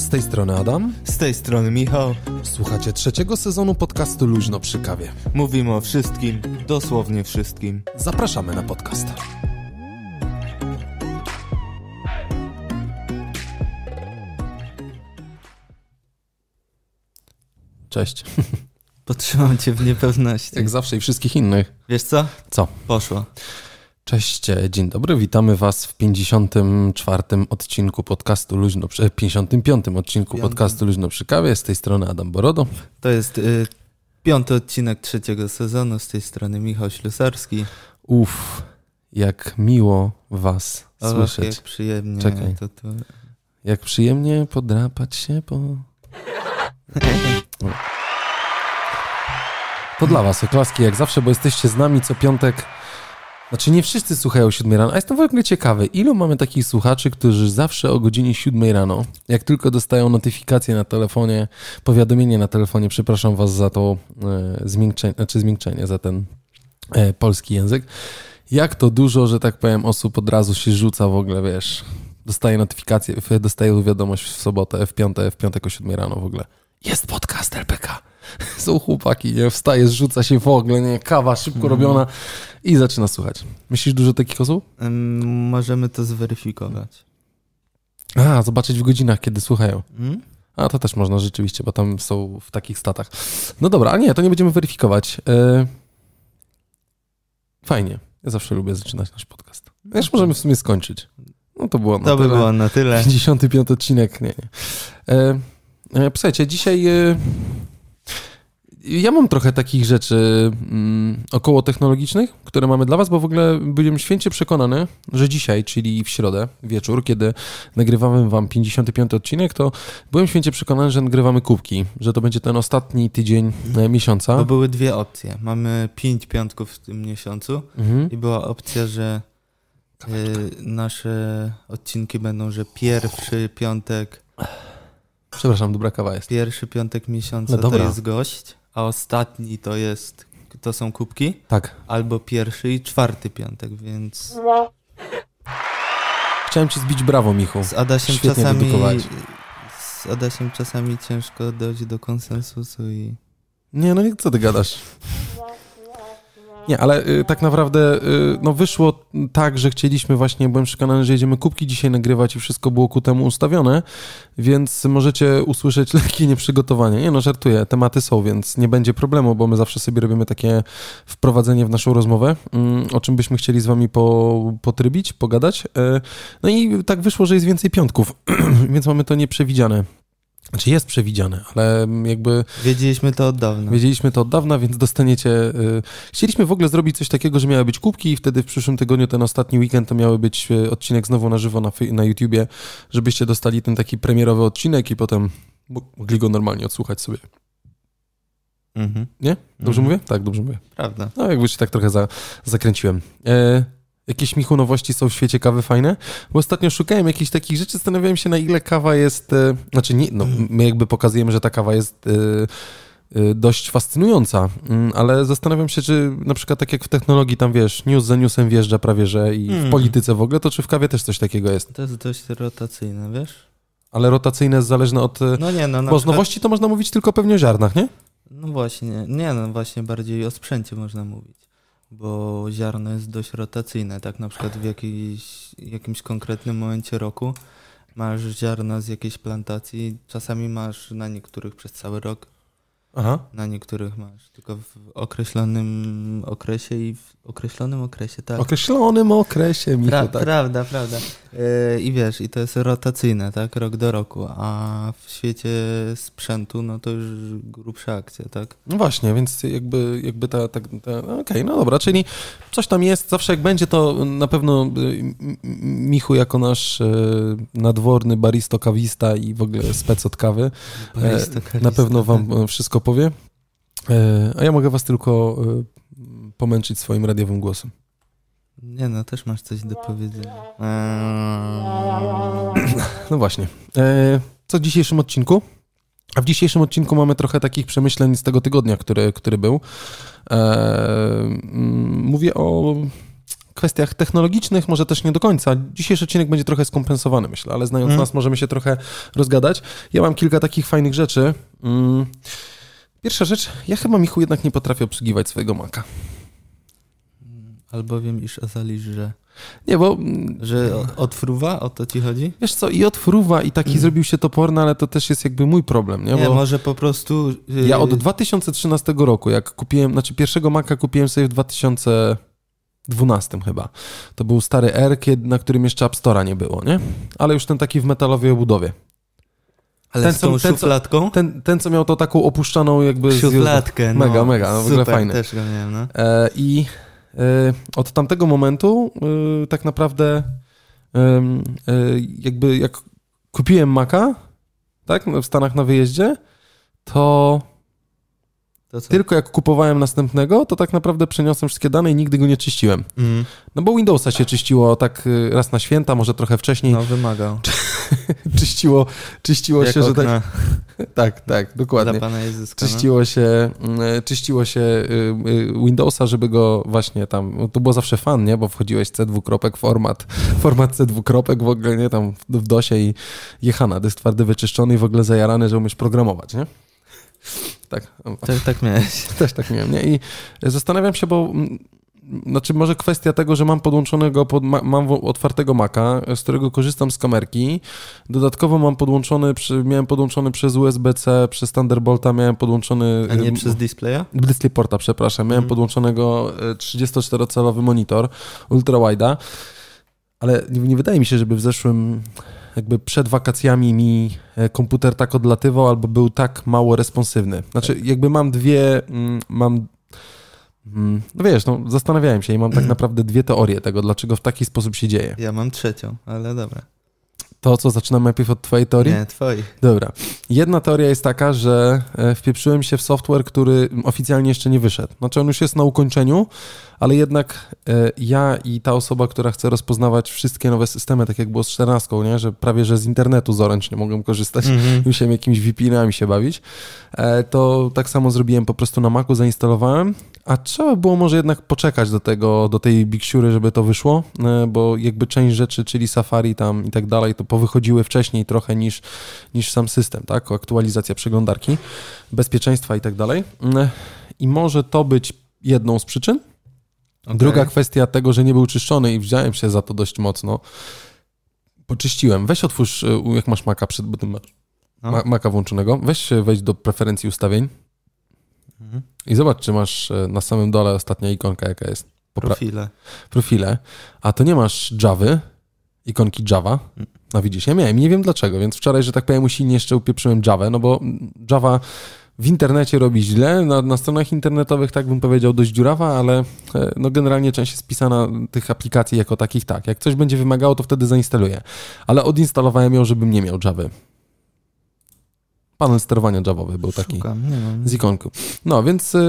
Z tej strony Adam. Z tej strony Michał. Słuchacie trzeciego sezonu podcastu Luźno przy kawie. Mówimy o wszystkim, dosłownie wszystkim. Zapraszamy na podcast. Cześć. Potrzymam cię w niepewności. Jak zawsze i wszystkich innych. Wiesz co? Co? Poszło. Cześć, e, dzień dobry, witamy Was w 54. odcinku podcastu Luźno, 55. E, odcinku Piąty. podcastu Luźno przy kawie, z tej strony Adam Borodo. To jest y, piąty odcinek trzeciego sezonu, z tej strony Michał Ślusarski. Uff, jak miło Was Och, słyszeć. jak przyjemnie. Czekaj. To, to... Jak przyjemnie podrapać się po... To dla Was oklaski jak zawsze, bo jesteście z nami co piątek znaczy nie wszyscy słuchają o 7 rano, a jestem w ogóle ciekawy, ilu mamy takich słuchaczy, którzy zawsze o godzinie 7 rano, jak tylko dostają notyfikację na telefonie, powiadomienie na telefonie, przepraszam was za to e, zmiękczenie, znaczy zmiękczenie, za ten e, polski język, jak to dużo, że tak powiem, osób od razu się rzuca w ogóle, wiesz, dostaje notyfikację, dostaje wiadomość w sobotę, w piątek, w piątek o 7 rano w ogóle. Jest podcast LPK. są chłopaki, nie? Wstaje, zrzuca się w ogóle, nie? Kawa szybko mm. robiona i zaczyna słuchać. Myślisz dużo takich osób? możemy to zweryfikować. A, zobaczyć w godzinach, kiedy słuchają. Mm? A to też można rzeczywiście, bo tam są w takich statach. No dobra, a nie, to nie będziemy weryfikować. E, fajnie. Ja zawsze lubię zaczynać nasz podcast. No Wiesz, możemy w sumie skończyć. No to było na to tyle. To by było na tyle. 55 odcinek, nie. nie. E, e, dzisiaj e, ja mam trochę takich rzeczy mm, około technologicznych, które mamy dla Was, bo w ogóle byłem święcie przekonany, że dzisiaj, czyli w środę wieczór, kiedy nagrywamy Wam 55 odcinek, to byłem święcie przekonany, że nagrywamy kubki, że to będzie ten ostatni tydzień e, miesiąca. Bo były dwie opcje. Mamy pięć piątków w tym miesiącu mhm. i była opcja, że e, nasze odcinki będą, że pierwszy piątek. Przepraszam, dobra kawa jest. Pierwszy piątek miesiąca no to jest gość a ostatni to jest, to są kubki. Tak. Albo pierwszy i czwarty piątek, więc... Chciałem ci zbić brawo, Michu. Z Adasiem Świetnie czasami... Dedukować. Z Adasiem czasami ciężko dojść do konsensusu i... Nie, no nie, co ty gadasz? Nie, ale y, tak naprawdę y, no wyszło tak, że chcieliśmy właśnie, byłem przekonany, że jedziemy kubki dzisiaj nagrywać i wszystko było ku temu ustawione, więc możecie usłyszeć lekkie nieprzygotowanie. Nie no, żartuję, tematy są, więc nie będzie problemu, bo my zawsze sobie robimy takie wprowadzenie w naszą rozmowę, y, o czym byśmy chcieli z wami po, potrybić, pogadać. Y, no i tak wyszło, że jest więcej piątków, więc mamy to nieprzewidziane. Znaczy jest przewidziane, ale mm, jakby. Wiedzieliśmy to od dawna. Wiedzieliśmy to od dawna, więc dostaniecie. Y, chcieliśmy w ogóle zrobić coś takiego, że miały być kubki i wtedy w przyszłym tygodniu, ten ostatni weekend, to miały być y, odcinek znowu na żywo na, na YouTubie, żebyście dostali ten taki premierowy odcinek i potem mogli go normalnie odsłuchać sobie. Mhm. Nie? Dobrze mhm. mówię? Tak, dobrze mówię. Prawda. No, jakby się tak trochę za, zakręciłem. E Jakieś Michu nowości są w świecie kawy fajne? Bo ostatnio szukałem jakichś takich rzeczy, zastanawiałem się na ile kawa jest, e, znaczy nie, no, mhm. my jakby pokazujemy, że ta kawa jest e, e, dość fascynująca, mm, ale zastanawiam się, czy na przykład tak jak w technologii tam wiesz, news za newsem wjeżdża prawie, że i hmm. w mhm. polityce w ogóle, to czy w kawie też coś takiego jest? To jest dość rotacyjne, wiesz? Ale rotacyjne jest zależne od... No nie, no Bo z nowości to można mówić tylko pewnie o ziarnach, nie? No właśnie, nie no właśnie, bardziej o sprzęcie można mówić bo ziarno jest dość rotacyjne. Tak na przykład w jakimś konkretnym momencie roku masz ziarna z jakiejś plantacji, czasami masz na niektórych przez cały rok, Aha. Na niektórych masz, tylko w określonym okresie i w określonym okresie, tak. Określonym okresie, Michu, pra, tak. Prawda, prawda. Yy, I wiesz, i to jest rotacyjne, tak, rok do roku, a w świecie sprzętu, no to już grubsza akcja, tak. No właśnie, więc jakby, jakby ta, tak, ta, ta no okej, okay, no dobra, czyli coś tam jest, zawsze jak będzie, to na pewno y, Michu jako nasz y, nadworny baristokawista i w ogóle spec od kawy, e, na pewno wam wszystko powie, e, a ja mogę was tylko e, pomęczyć swoim radiowym głosem. Nie no, też masz coś do powiedzenia. Eee. No właśnie. Eee, co w dzisiejszym odcinku? A w dzisiejszym odcinku mamy trochę takich przemyśleń z tego tygodnia, który, który był. Eee, mm, mówię o kwestiach technologicznych, może też nie do końca. Dzisiejszy odcinek będzie trochę skompensowany, myślę, ale znając mm. nas, możemy się trochę rozgadać. Ja mam kilka takich fajnych rzeczy. Mm. Pierwsza rzecz, ja chyba Michu jednak nie potrafię obsługiwać swojego maka. Albowiem iż że Nie, bo... Że odfruwa? O to ci chodzi? Wiesz co, i odfruwa i taki mm. zrobił się to porno, ale to też jest jakby mój problem, nie? Bo nie, może po prostu... Y- ja od 2013 roku, jak kupiłem, znaczy pierwszego maka kupiłem sobie w 2012 chyba. To był stary R, na którym jeszcze App Store'a nie było, nie? Ale już ten taki w metalowej obudowie. Ale ten, z tą co, szufladką? Ten, ten, ten, co miał to taką opuszczaną jakby... Szufladkę, Mega, no. mega, no, w ogóle fajne. też go miałem, no. E, I e, od tamtego momentu e, tak naprawdę e, jakby jak kupiłem Maca, tak, w Stanach na wyjeździe, to... Tylko jak kupowałem następnego, to tak naprawdę przeniosłem wszystkie dane i nigdy go nie czyściłem. Mm. No bo Windowsa się czyściło tak y, raz na święta, może trochę wcześniej. No, wymagał. czyściło, czyściło się, okna. że tak. Tak, tak, dokładnie. No. czyściło się, mm, czyściło się y, y, Windowsa, żeby go właśnie tam. No to było zawsze fan, nie? Bo wchodziłeś C2 kropek, format, format C2 kropek w ogóle, nie? Tam w DOSie i jechana, dysk twardy wyczyszczony i w ogóle zajarany, że umiesz programować, nie? Tak. Tak, tak miałeś. Też tak miałem, nie? I zastanawiam się, bo mm, znaczy może kwestia tego, że mam podłączonego, pod, mam otwartego Maca, z którego korzystam z kamerki. Dodatkowo mam podłączony, miałem podłączony przez USB-C, przez Thunderbolta miałem podłączony... A nie y, przez displaya? Displayporta, przepraszam. Miałem hmm. podłączonego 34-calowy y, monitor ultrawide'a, ale nie, nie wydaje mi się, żeby w zeszłym jakby przed wakacjami mi e, komputer tak odlatywał albo był tak mało responsywny. Znaczy, tak. jakby mam dwie, mm, mam Mm, no wiesz, no, zastanawiałem się i mam tak naprawdę dwie teorie tego, dlaczego w taki sposób się dzieje. Ja mam trzecią, ale dobra. To co, zaczynamy najpierw od twojej teorii? Nie, twojej. Dobra. Jedna teoria jest taka, że e, wpieprzyłem się w software, który oficjalnie jeszcze nie wyszedł. Znaczy on już jest na ukończeniu, ale jednak e, ja i ta osoba, która chce rozpoznawać wszystkie nowe systemy, tak jak było z 14, nie? że prawie że z internetu zoręcznie mogłem korzystać, mm-hmm. musiałem jakimiś VPN-ami się bawić, e, to tak samo zrobiłem, po prostu na Macu zainstalowałem, a trzeba było może jednak poczekać do tego, do tej biksiury, żeby to wyszło, e, bo jakby część rzeczy, czyli Safari tam i tak dalej, to powychodziły wcześniej trochę niż, niż sam system, tak? Aktualizacja przeglądarki, bezpieczeństwa i tak dalej. E, I może to być jedną z przyczyn. Okay. Druga kwestia tego, że nie był czyszczony i wziąłem się za to dość mocno. Poczyściłem. Weź otwórz, e, jak masz maka przed, bo ty masz no. maka włączonego. Weź wejść do preferencji ustawień i zobacz, czy masz e, na samym dole ostatnia ikonka, jaka jest. Popra- profile. Profile. A to nie masz Javy, ikonki Java. No widzisz, ja miałem, nie wiem dlaczego, więc wczoraj, że tak powiem, usilnie jeszcze upieprzyłem Javę, no bo Java w internecie robi źle, na, na, stronach internetowych, tak bym powiedział, dość dziurawa, ale e, no generalnie część jest pisana tych aplikacji jako takich tak. Jak coś będzie wymagało, to wtedy zainstaluję. Ale odinstalowałem ją, żebym nie miał Javy panel sterowania Javowy był taki Szukam, nie mam. z ikonku. No, więc y,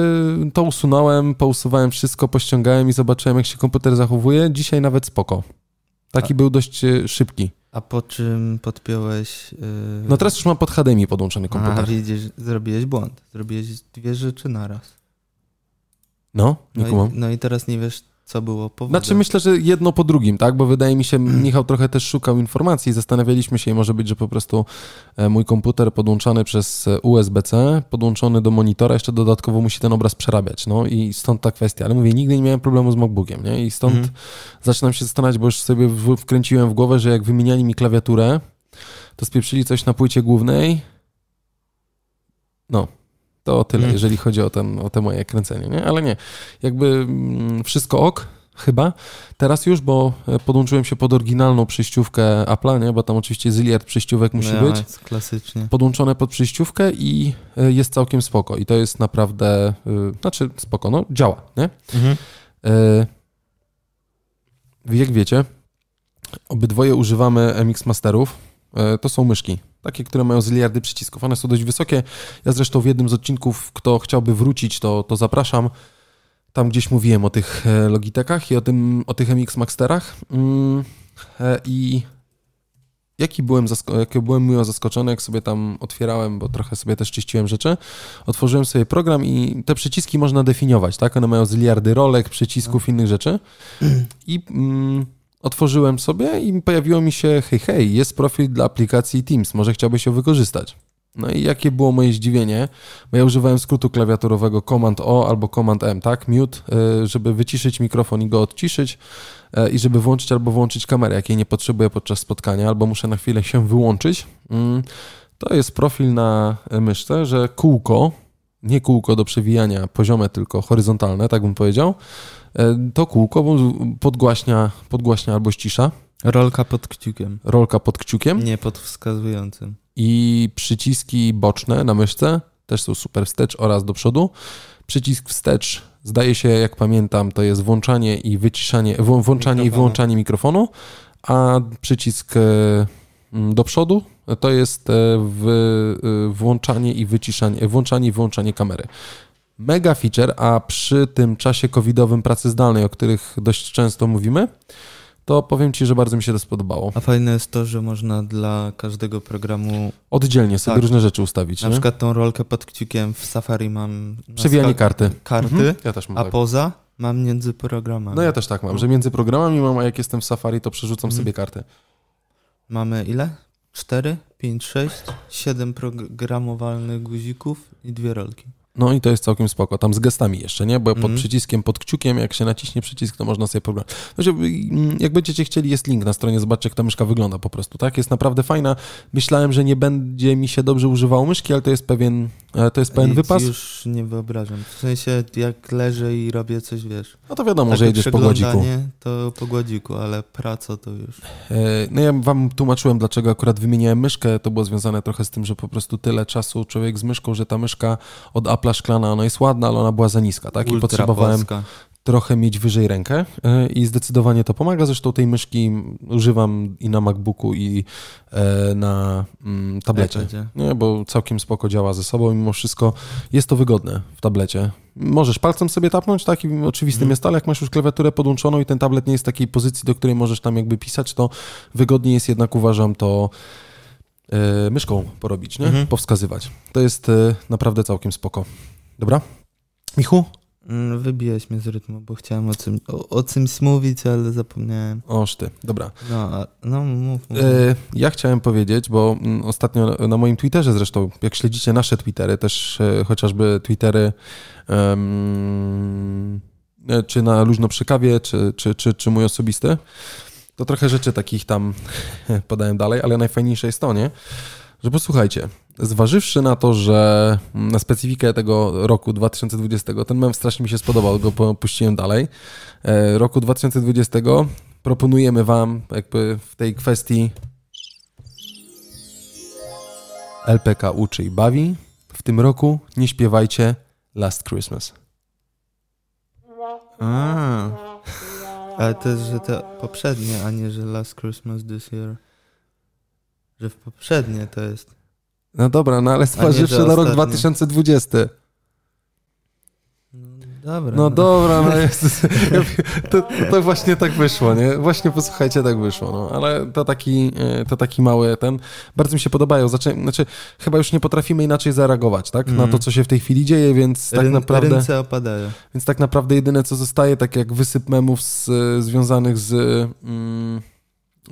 to usunąłem, pousuwałem wszystko, pościągałem i zobaczyłem, jak się komputer zachowuje. Dzisiaj nawet spoko. Taki A. był dość y, szybki. A po czym podpiąłeś... Y, no teraz już mam pod HDMI podłączony komputer. A, widzisz, zrobiłeś błąd. Zrobiłeś dwie rzeczy naraz. No, nie no, i, no i teraz nie wiesz, co było powodem. Znaczy myślę, że jedno po drugim, tak? Bo wydaje mi się, Michał trochę też szukał informacji, zastanawialiśmy się i może być, że po prostu e, mój komputer podłączony przez e, USB-C, podłączony do monitora, jeszcze dodatkowo musi ten obraz przerabiać, no i stąd ta kwestia. Ale mówię, nigdy nie miałem problemu z MacBookiem, nie? I stąd mhm. zaczynam się zastanawiać, bo już sobie wkręciłem w głowę, że jak wymieniali mi klawiaturę, to spieprzyli coś na płycie głównej, no, to tyle, mhm. jeżeli chodzi o, ten, o te moje kręcenie, nie? Ale nie, jakby mm, wszystko ok, chyba. Teraz już, bo e, podłączyłem się pod oryginalną przyjściówkę Apple, nie? bo tam oczywiście ziliard przyjściówek musi no, być. Klasycznie. Podłączone pod przyjściówkę i e, jest całkiem spoko. I to jest naprawdę, e, znaczy spoko, no działa, nie? Mhm. jak wiecie, obydwoje używamy MX Masterów E, to są myszki. Takie, które mają ziliardy przycisków. One są dość wysokie. Ja zresztą w jednym z odcinków, kto chciałby wrócić, to, to zapraszam. Tam gdzieś mówiłem o tych e, Logitekach i o, tym, o tych MX Maxterach. Mm, e, I jaki byłem, jakie byłem miło zaskoczony, jak sobie tam otwierałem, bo trochę sobie też czyściłem rzeczy. Otworzyłem sobie program i te przyciski można definiować, tak? One mają ziliardy rolek, przycisków, no. innych rzeczy. I... Mm, otworzyłem sobie i pojawiło mi się, hej, hej, jest profil dla aplikacji Teams, może chciałbyś ją wykorzystać. No i jakie było moje zdziwienie, bo ja używałem skrótu klawiaturowego Command O albo Command M, tak, mute, żeby wyciszyć mikrofon i go odciszyć e, i żeby włączyć albo włączyć kamerę, jakiej nie potrzebuję podczas spotkania, albo muszę na chwilę się wyłączyć. Mm, to jest profil na e, myszce, że kółko, nie kółko do przewijania poziome, tylko horyzontalne, tak bym powiedział, E, to kółko podgłaśnia, podgłaśnia albo ścisza. Rolka pod kciukiem. Rolka pod kciukiem. Nie pod wskazującym. I przyciski boczne na myszce też są super wstecz oraz do przodu. Przycisk wstecz, zdaje się, jak pamiętam, to jest włączanie i wyciszanie, włączanie mikrofonu. i włączanie mikrofonu, a przycisk e, mm, do przodu to jest e, włączanie i wyciszanie, włączanie i wyłączanie kamery mega feature, a przy tym czasie covidowym pracy zdalnej, o których dość często mówimy, to powiem Ci, że bardzo mi się to spodobało. A fajne jest to, że można dla każdego programu... Oddzielnie sobie tak. różne rzeczy ustawić. Na nie? przykład tą rolkę pod kciukiem w Safari mam... Przewijanie karty. Karty, mhm. ja też mam a tak. poza mam między programami. No ja też tak mam, że między programami mam, a jak jestem w Safari, to przerzucam mhm. sobie karty. Mamy ile? Cztery, pięć, sześć, siedem programowalnych guzików i dwie rolki. No i to jest całkiem spoko. Tam z gestami jeszcze, nie? Bo mm. pod mhm. przyciskiem, pod kciukiem, jak się naciśnie przycisk, to można sobie pobrać. Znaczy, jak będziecie chcieli, jest link na stronie, zobaczcie, jak ta myszka wygląda po prostu, tak? Jest naprawdę fajna. Myślałem, że nie będzie mi się dobrze używało myszki, ale to jest pewien to jest pełen wypas? Już nie wyobrażam. W sensie jak leżę i robię coś, wiesz. No to wiadomo, tak że jedziesz po gładziku. to po gładziku, ale praca to już... E, no ja wam tłumaczyłem, dlaczego akurat wymieniałem myszkę. To było związane trochę z tym, że po prostu tyle czasu człowiek z myszką, że ta myszka od Apple'a szklana, ona jest ładna, ale ona była za niska, tak? I Ultra potrzebowałem... Polska trochę mieć wyżej rękę y, i zdecydowanie to pomaga. Zresztą tej myszki używam i na MacBooku, i e, na mm, tablecie, nie, bo całkiem spoko działa ze sobą. Mimo wszystko jest to wygodne w tablecie. Możesz palcem sobie tapnąć, tak? I oczywistym mhm. jest, ale jak masz już klawiaturę podłączoną i ten tablet nie jest w takiej pozycji, do której możesz tam jakby pisać, to wygodniej jest jednak, uważam, to e, myszką porobić, nie? Mhm. Powskazywać. To jest e, naprawdę całkiem spoko. Dobra? Michu, Mm, wybiłeś mnie z rytmu, bo chciałem o, czym, o, o czymś mówić, ale zapomniałem. Oż ty, dobra. No, no mów, mów. E, ja chciałem powiedzieć, bo mm, ostatnio na moim Twitterze zresztą, jak śledzicie nasze Twittery, też e, chociażby Twittery e, czy na Luźno przy kawie, czy, czy, czy, czy mój osobisty, to trochę rzeczy takich tam podałem dalej, ale najfajniejsze jest to, nie? że posłuchajcie, zważywszy na to, że mm, na specyfikę tego roku 2020, ten mem strasznie mi się spodobał, go puściłem dalej, e, roku 2020 proponujemy Wam jakby w tej kwestii LPK uczy i bawi. W tym roku nie śpiewajcie Last Christmas. A, ale to jest, że to poprzednie, a nie, że Last Christmas this year. Że w poprzednie to jest. No dobra, no ale stwarzywszy na rok 2020. No dobra. No, no. dobra, no jest, to, to, właśnie tak wyszło, nie? Właśnie posłuchajcie, tak wyszło, no. Ale to taki, e, to taki mały ten. Bardzo mi się podobają. Znaczy, znaczy chyba już nie potrafimy inaczej zareagować, tak? Mm. Na to, mhm. co się w tej chwili dzieje, więc tak Ryn, naprawdę... Ręce opadają. Więc tak naprawdę jedyne, co zostaje, tak jak wysyp memów z, e, związanych z... Mm,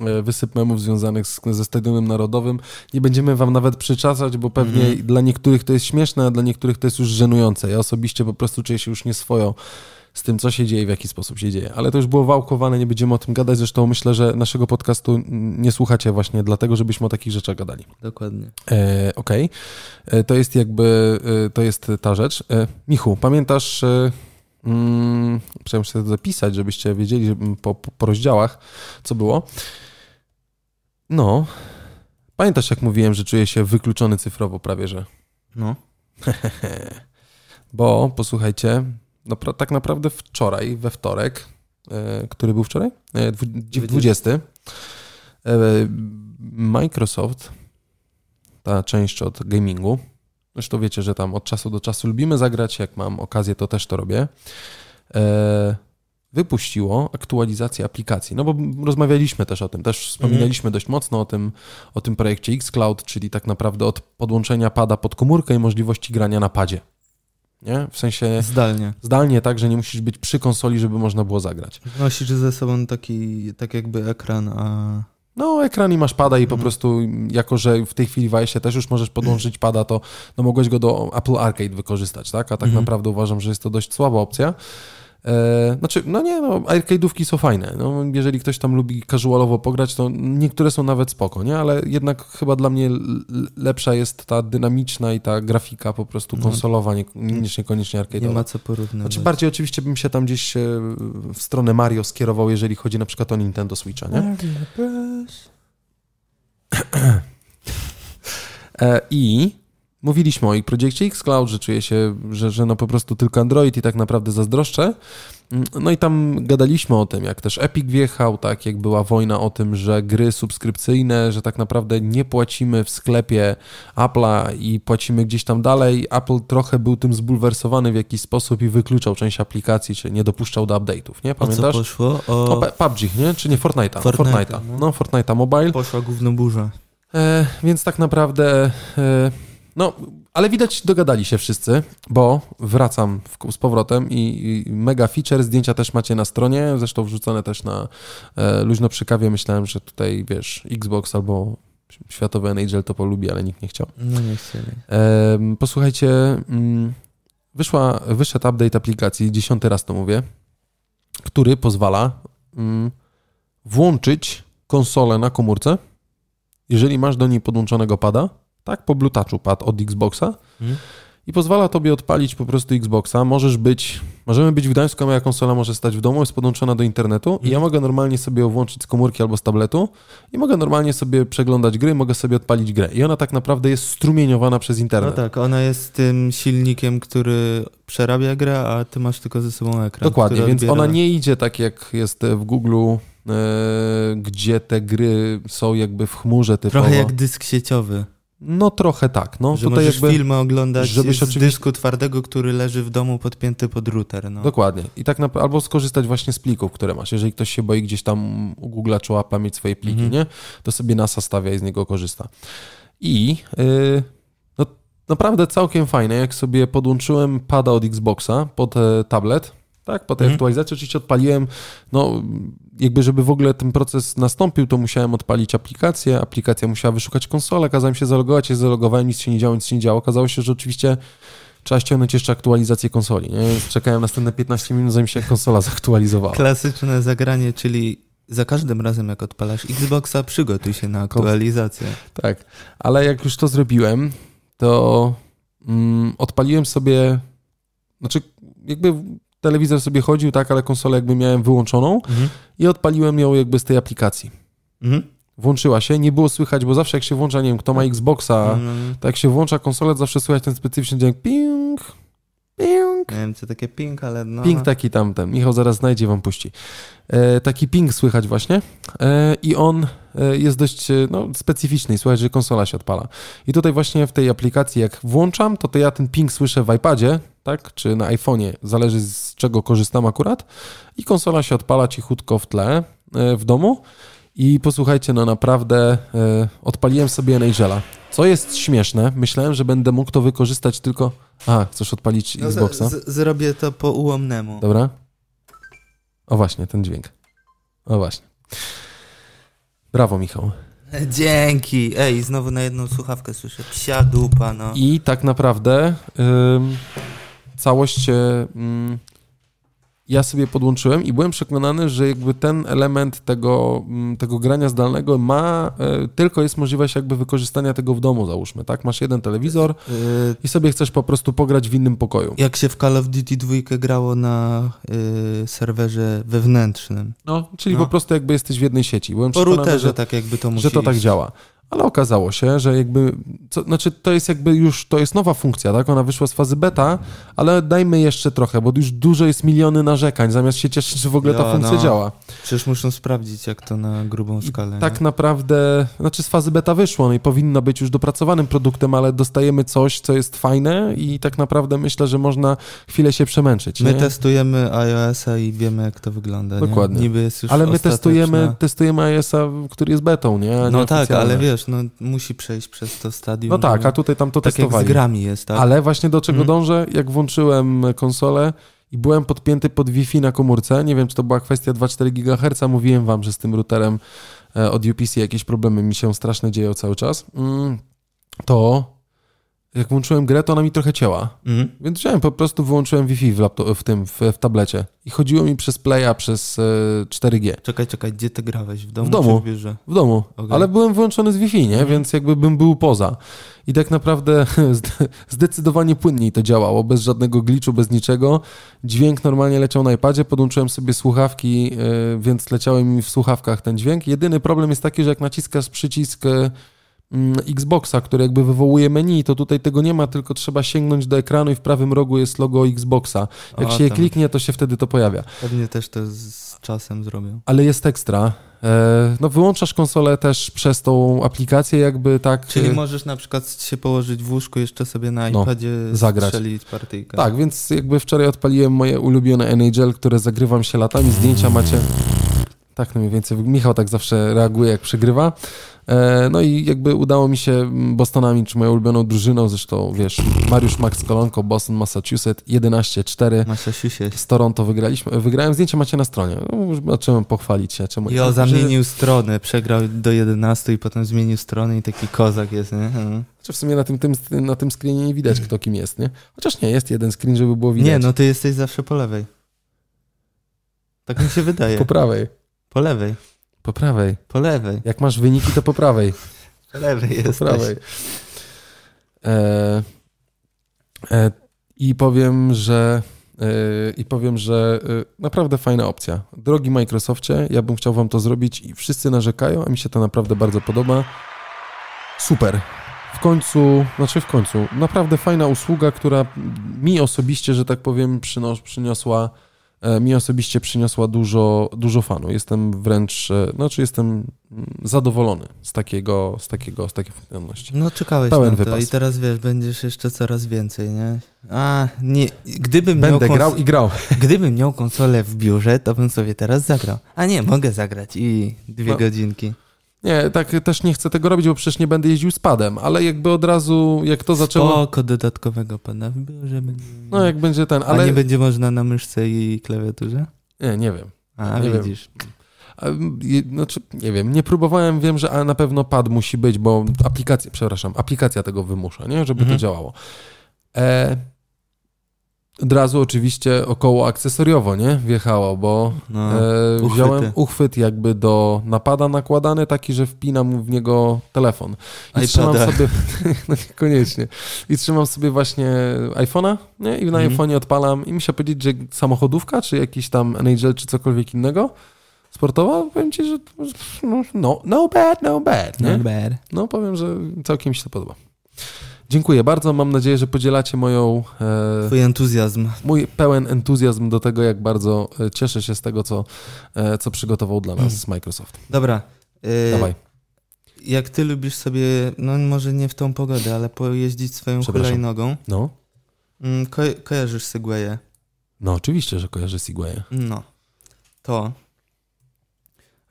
E, wysyp memów związanych z, ze Stadionem Narodowym. Nie będziemy wam nawet przyczasać, bo pewnie mm -hmm. dla niektórych to jest śmieszne, a dla niektórych to jest już żenujące. Ja osobiście po prostu czuję się już nieswoją z tym, co się dzieje, w jaki sposób się dzieje. Ale to już było wałkowane, nie będziemy o tym gadać. Zresztą myślę, że naszego podcastu nie słuchacie właśnie dlatego, żebyśmy o takich rzeczach gadali. Dokładnie. E, Okej. Okay. E, to jest jakby, e, to jest ta rzecz. E, Michu, pamiętasz... E, Mm, muszę to zapisać, żebyście wiedzieli mm, po, po, rozdziałach, co było. No, pamiętasz jak mówiłem, że czuję się wykluczony cyfrowo prawie, że? No. Bo posłuchajcie, no, tak naprawdę wczoraj, we wtorek, e, który był wczoraj? E, 20. 20 e, Microsoft, ta część od gamingu, Zresztą wiecie, że tam od czasu do czasu lubimy zagrać. Jak mam okazję, to też to robię. E, wypuściło aktualizację aplikacji. No bo rozmawialiśmy też o tym, też wspominaliśmy mhm. dość mocno o tym, o tym projekcie Xcloud, czyli tak naprawdę od podłączenia pada pod komórkę i możliwości grania na padzie. Nie? W sensie. Zdalnie. Zdalnie, tak, że nie musisz być przy konsoli, żeby można było zagrać. Nosisz ze sobą taki, tak jakby ekran, a no, ekran i masz pada i po mhm. prostu, jako że w tej chwili w też już możesz podłączyć mhm. pada, to no, mogłeś go do Apple Arcade wykorzystać, tak? A tak mhm. naprawdę uważam, że jest to dość słaba opcja. E, znaczy, no nie, no, arcade'ówki są fajne. No, jeżeli ktoś tam lubi casualowo pograć, to niektóre są nawet spoko, nie? Ale jednak chyba dla mnie lepsza jest ta dynamiczna i ta grafika po prostu no. konsolowa, nie, niż niekoniecznie arcade'owa. Nie ma co porównywać. Znaczy, bardziej oczywiście bym się tam gdzieś e, w stronę Mario skierował, jeżeli chodzi na przykład o Nintendo Switcha, nie? E, I Mówiliśmy o ich projekcie xCloud, że czuję się, że, że no po prostu tylko Android i tak naprawdę zazdroszczę. Mm, no i tam gadaliśmy o tym, jak też Epic wjechał, tak jak była wojna o tym, że gry subskrypcyjne, że tak naprawdę nie płacimy w sklepie Apple'a i płacimy gdzieś tam dalej. Apple trochę był tym zbulwersowany w jakiś sposób i wykluczał część aplikacji, czy nie dopuszczał do update'ów, nie? Pamiętasz? O co poszło? O... o PUBG, nie? Czy nie Fortnite'a? Fortnite'a. Fortnite'a. No, no Fortnite'a Mobile. Poszła główna burza. E, więc tak naprawdę... E, no, ale widać, dogadali się wszyscy, bo wracam w, z powrotem i, i, mega feature, zdjęcia też macie na stronie, zresztą wrzucone też na e, luźno przy kawie. Myślałem, że tutaj, wiesz, Xbox albo światowy angel to polubi, ale nikt nie chciał. No nie chcieli. E, posłuchajcie, mm, wyszła, wyszedł update aplikacji, dziesiąty raz to mówię, który pozwala mm, włączyć konsolę na komórce, jeżeli masz do niej podłączonego pada, tak? Po blutaczu pad od Xboxa. Mhm. I pozwala tobie odpalić po prostu Xboxa. Możesz być, możemy być w Gdańsku, a moja konsola może stać w domu, jest podłączona do internetu i ja mhm. mogę normalnie sobie ją włączyć z komórki albo z tabletu i mogę normalnie sobie przeglądać gry, mogę sobie odpalić grę. I ona tak naprawdę jest strumieniowana przez internet. No tak, ona jest tym silnikiem, który przerabia grę, a ty masz tylko ze sobą ekran. Dokładnie, więc odbiera... ona nie idzie tak jak jest w Google e, gdzie te gry są jakby w chmurze typowo. Trochę jak dysk sieciowy. No trochę tak. No, że tutaj jakby, filmy oglądać żebyś z oczywiście... dysku twardego, który leży w domu podpięty pod router. No. Dokładnie. I tak na... Albo skorzystać właśnie z plików, które masz. Jeżeli ktoś się boi gdzieś tam Google czy łapa mieć swoje pliki, mhm. nie? To sobie NASA stawia i z niego korzysta. I yy, no, naprawdę całkiem fajne, jak sobie podłączyłem pada od Xboxa pod e, tablet, tak, po tej mhm. aktualizacji oczywiście odpaliłem, no jakby żeby w ogóle ten proces nastąpił, to musiałem odpalić aplikację, aplikacja musiała wyszukać konsolę, kazałem się zalogować, się zalogowałem, nic się nie działo, nic się nie działo. Okazało się, że oczywiście trzeba ściągnąć jeszcze aktualizację konsoli, nie? więc czekałem następne 15 minut, zanim się konsola zaktualizowała. Klasyczne zagranie, czyli za każdym razem, jak odpalasz Xboxa, przygotuj się na aktualizację. Tak, ale jak już to zrobiłem, to mm, odpaliłem sobie, znaczy jakby telewizor sobie chodził, tak, ale konsolę jakby miałem wyłączoną mhm. i odpaliłem ją jakby z tej aplikacji. Mhm. Włączyła się, nie było słychać, bo zawsze jak się włącza, nie wiem, kto ma mhm. Xboxa, tak jak się włącza konsolę, zawsze słychać ten specyficzny dźwięk ping, Ping. Nie wiem, co takie ping, ale no. Ping no. taki tamten. Michał zaraz znajdzie, wam puści. E, taki ping słychać właśnie e, i on e, jest dość e, no, specyficzny. Słychać, że konsola się odpala. I tutaj właśnie w tej aplikacji, jak włączam, to, to ja ten ping słyszę w iPadzie, tak, czy na iPhone'ie, zależy z czego korzystam akurat. I konsola się odpala cichutko w tle e, w domu. I posłuchajcie, no naprawdę e, odpaliłem sobie Nigela. Co jest śmieszne, myślałem, że będę mógł to wykorzystać tylko a, chcesz odpalić no, Xboxa? zrobię to po ułomnemu. Dobra. O właśnie, ten dźwięk. O właśnie. Brawo, Michał. Dzięki. Ej, znowu na jedną słuchawkę słyszę. Psia dupa, no. I tak naprawdę ym, całość się... Mm, ja sobie podłączyłem i byłem przekonany, że jakby ten element tego, mm, tego grania zdalnego ma, e, tylko jest możliwość jakby wykorzystania tego w domu, załóżmy, tak? Masz jeden telewizor e, e, i sobie chcesz po prostu pograć w innym pokoju. Jak się w Call of Duty 2 grało na y, serwerze wewnętrznym. No, czyli no. po prostu jakby jesteś w jednej sieci. Byłem po routerze, że, tak jakby to musi Że to tak iść. tak działa ale okazało się, że jakby, co, znaczy to jest jakby już, to jest nowa funkcja, tak? Ona wyszła z fazy beta, ale dajmy jeszcze trochę, bo już dużo jest miliony narzekań, zamiast się cieszyć, że w ogóle ta funkcja no. działa. Przecież muszą sprawdzić, jak to na grubą skalę. I tak nie? naprawdę, znaczy z fazy beta wyszło no i powinna być już dopracowanym produktem, ale dostajemy coś, co jest fajne i tak naprawdę myślę, że można chwilę się przemęczyć. My nie? testujemy iOS-a i wiemy, jak to wygląda. Dokładnie. Nie? Niby jest już Ale my testujemy, testujemy iOS-a, który jest betą, nie? A no nie tak, ale wiesz, no, musi przejść przez to stadium. No tak, a tutaj tam to tak testowali. jak z grami jest, tak? Ale właśnie do czego mhm. dążę, jak włączyłem konsolę i byłem podpięty pod Wi-Fi na komórce, nie wiem, czy to była kwestia 2-4 GHz, mówiłem wam, że z tym routerem e, od UPC jakieś problemy mi się straszne dzieją cały czas, mm, to jak włączyłem grę, to ona mi trochę cięła. Mhm. Więc wziąłem, po prostu wyłączyłem Wi-Fi w, laptop, w tym, w, w, tablecie. I chodziło mi przez Playa, przez 4G. E, czekaj, czekaj, gdzie ty grałeś? W domu? W domu, w, w domu. Okay. ale byłem wyłączony z Wi-Fi, nie? Mhm. Więc jakby bym był poza. I tak naprawdę zdecydowanie płynniej to działało, bez żadnego glitchu, bez niczego. Dźwięk normalnie leciał na iPadzie, podłączyłem sobie słuchawki, e, więc leciały mi w słuchawkach ten dźwięk. Jedyny problem jest taki, że jak naciskasz przycisk... E, Mm, Xboxa, który jakby wywołuje menu, to tutaj tego nie ma, tylko trzeba sięgnąć do ekranu i w prawym rogu jest logo Xboxa. Jak o, się je kliknie, to się wtedy to pojawia. Pewnie też to z czasem zrobią. Ale jest ekstra. E, no wyłączasz konsolę też przez tą aplikację jakby tak... Czyli e, możesz na przykład się położyć w łóżku jeszcze sobie na no, iPadzie zagrać. strzelić partyjkę. Tak, więc jakby wczoraj odpaliłem moje ulubione NHL, które zagrywam się latami, zdjęcia macie... Tak, no mniej więcej. Michał tak zawsze reaguje, jak przegrywa. E, no i jakby udało mi się Bostonami, czy moją ulubioną drużyną, zresztą wiesz, Mariusz Max Kolonko, Boston, Massachusetts, 11-4. Massachusetts. Z Toronto wygraliśmy. Wygrałem, zdjęcie macie na stronie. No, pochwalić się? Czemu Jo, zamienił stronę, przegrał do 11 i potem zmienił stronę i taki kozak jest, nie? Mhm. Znaczy w sumie na tym, tym, na tym screenie nie widać, kto kim jest, nie? Chociaż nie, jest jeden screen, żeby było widać. Nie, no ty jesteś zawsze po lewej. Tak mi się wydaje. Po prawej. Po lewej. Po prawej. Po lewej. Jak masz wyniki, to po prawej. Po lewej jest. Po prawej. E, e, I powiem, że e, i powiem, że e, naprawdę fajna opcja. Drogi Microsoftie, ja bym chciał wam to zrobić i wszyscy narzekają, a mi się to naprawdę bardzo podoba. Super. W końcu, znaczy w końcu, naprawdę fajna usługa, która mi osobiście, że tak powiem, przynos, przyniosła E, mi osobiście przyniosła dużo, dużo fanu. Jestem wręcz, e, znaczy jestem mm, zadowolony z takiego, z takiego, z takiej funkcjonalności. No czekałeś Pełen na to wypas. i teraz wiesz, będziesz jeszcze coraz więcej, nie? A, nie, gdybym Będę miał grał i grał. Gdybym miał konsolę w biurze, to bym sobie teraz zagrał. A nie, mogę zagrać i dwie no. godzinki. Nie, tak też nie chcę tego robić, bo przecież nie będę jeździł z padem, ale jakby od razu, jak to zaczęło... Oko dodatkowego pana, wybierzemy. No jak będzie ten, ale... A nie będzie można na myszce i klawiaturze? Nie, nie wiem. A, nie widzisz. Wiem. Znaczy, nie wiem, nie próbowałem, wiem, że na pewno pad musi być, bo aplikacja, przepraszam, aplikacja tego wymusza, nie? żeby mhm. to działało. E, od razu oczywiście około akcesoriowo, nie? Wjechało, bo no, e, wziąłem uchwyt jakby do napada nakładany, taki, że wpinam w niego telefon. I iPada. trzymam sobie, no i trzymam sobie właśnie iPhone'a, nie? I na mhm. iPhone'ie odpalam i mi powiedzieć, że samochodówka, czy jakiś tam NHL, czy cokolwiek innego, sportowa, powiem ci, że no, no bad, no bad, nie? No bad. No powiem, że całkiem mi się to podoba. Dziękuję bardzo. Mam nadzieję, że podzielacie moją. E, Twój entuzjazm. Mój pełen entuzjazm do tego, jak bardzo e, cieszę się z tego, co, e, co przygotował dla nas mm. Microsoft. Dobra. Dawaj. Jak ty lubisz sobie, no może nie w tą pogodę, ale pojeździć swoją hulajnogą. No. Mm, ko kojarzysz Segwaye? No, oczywiście, że kojarzę Segwaye. No. To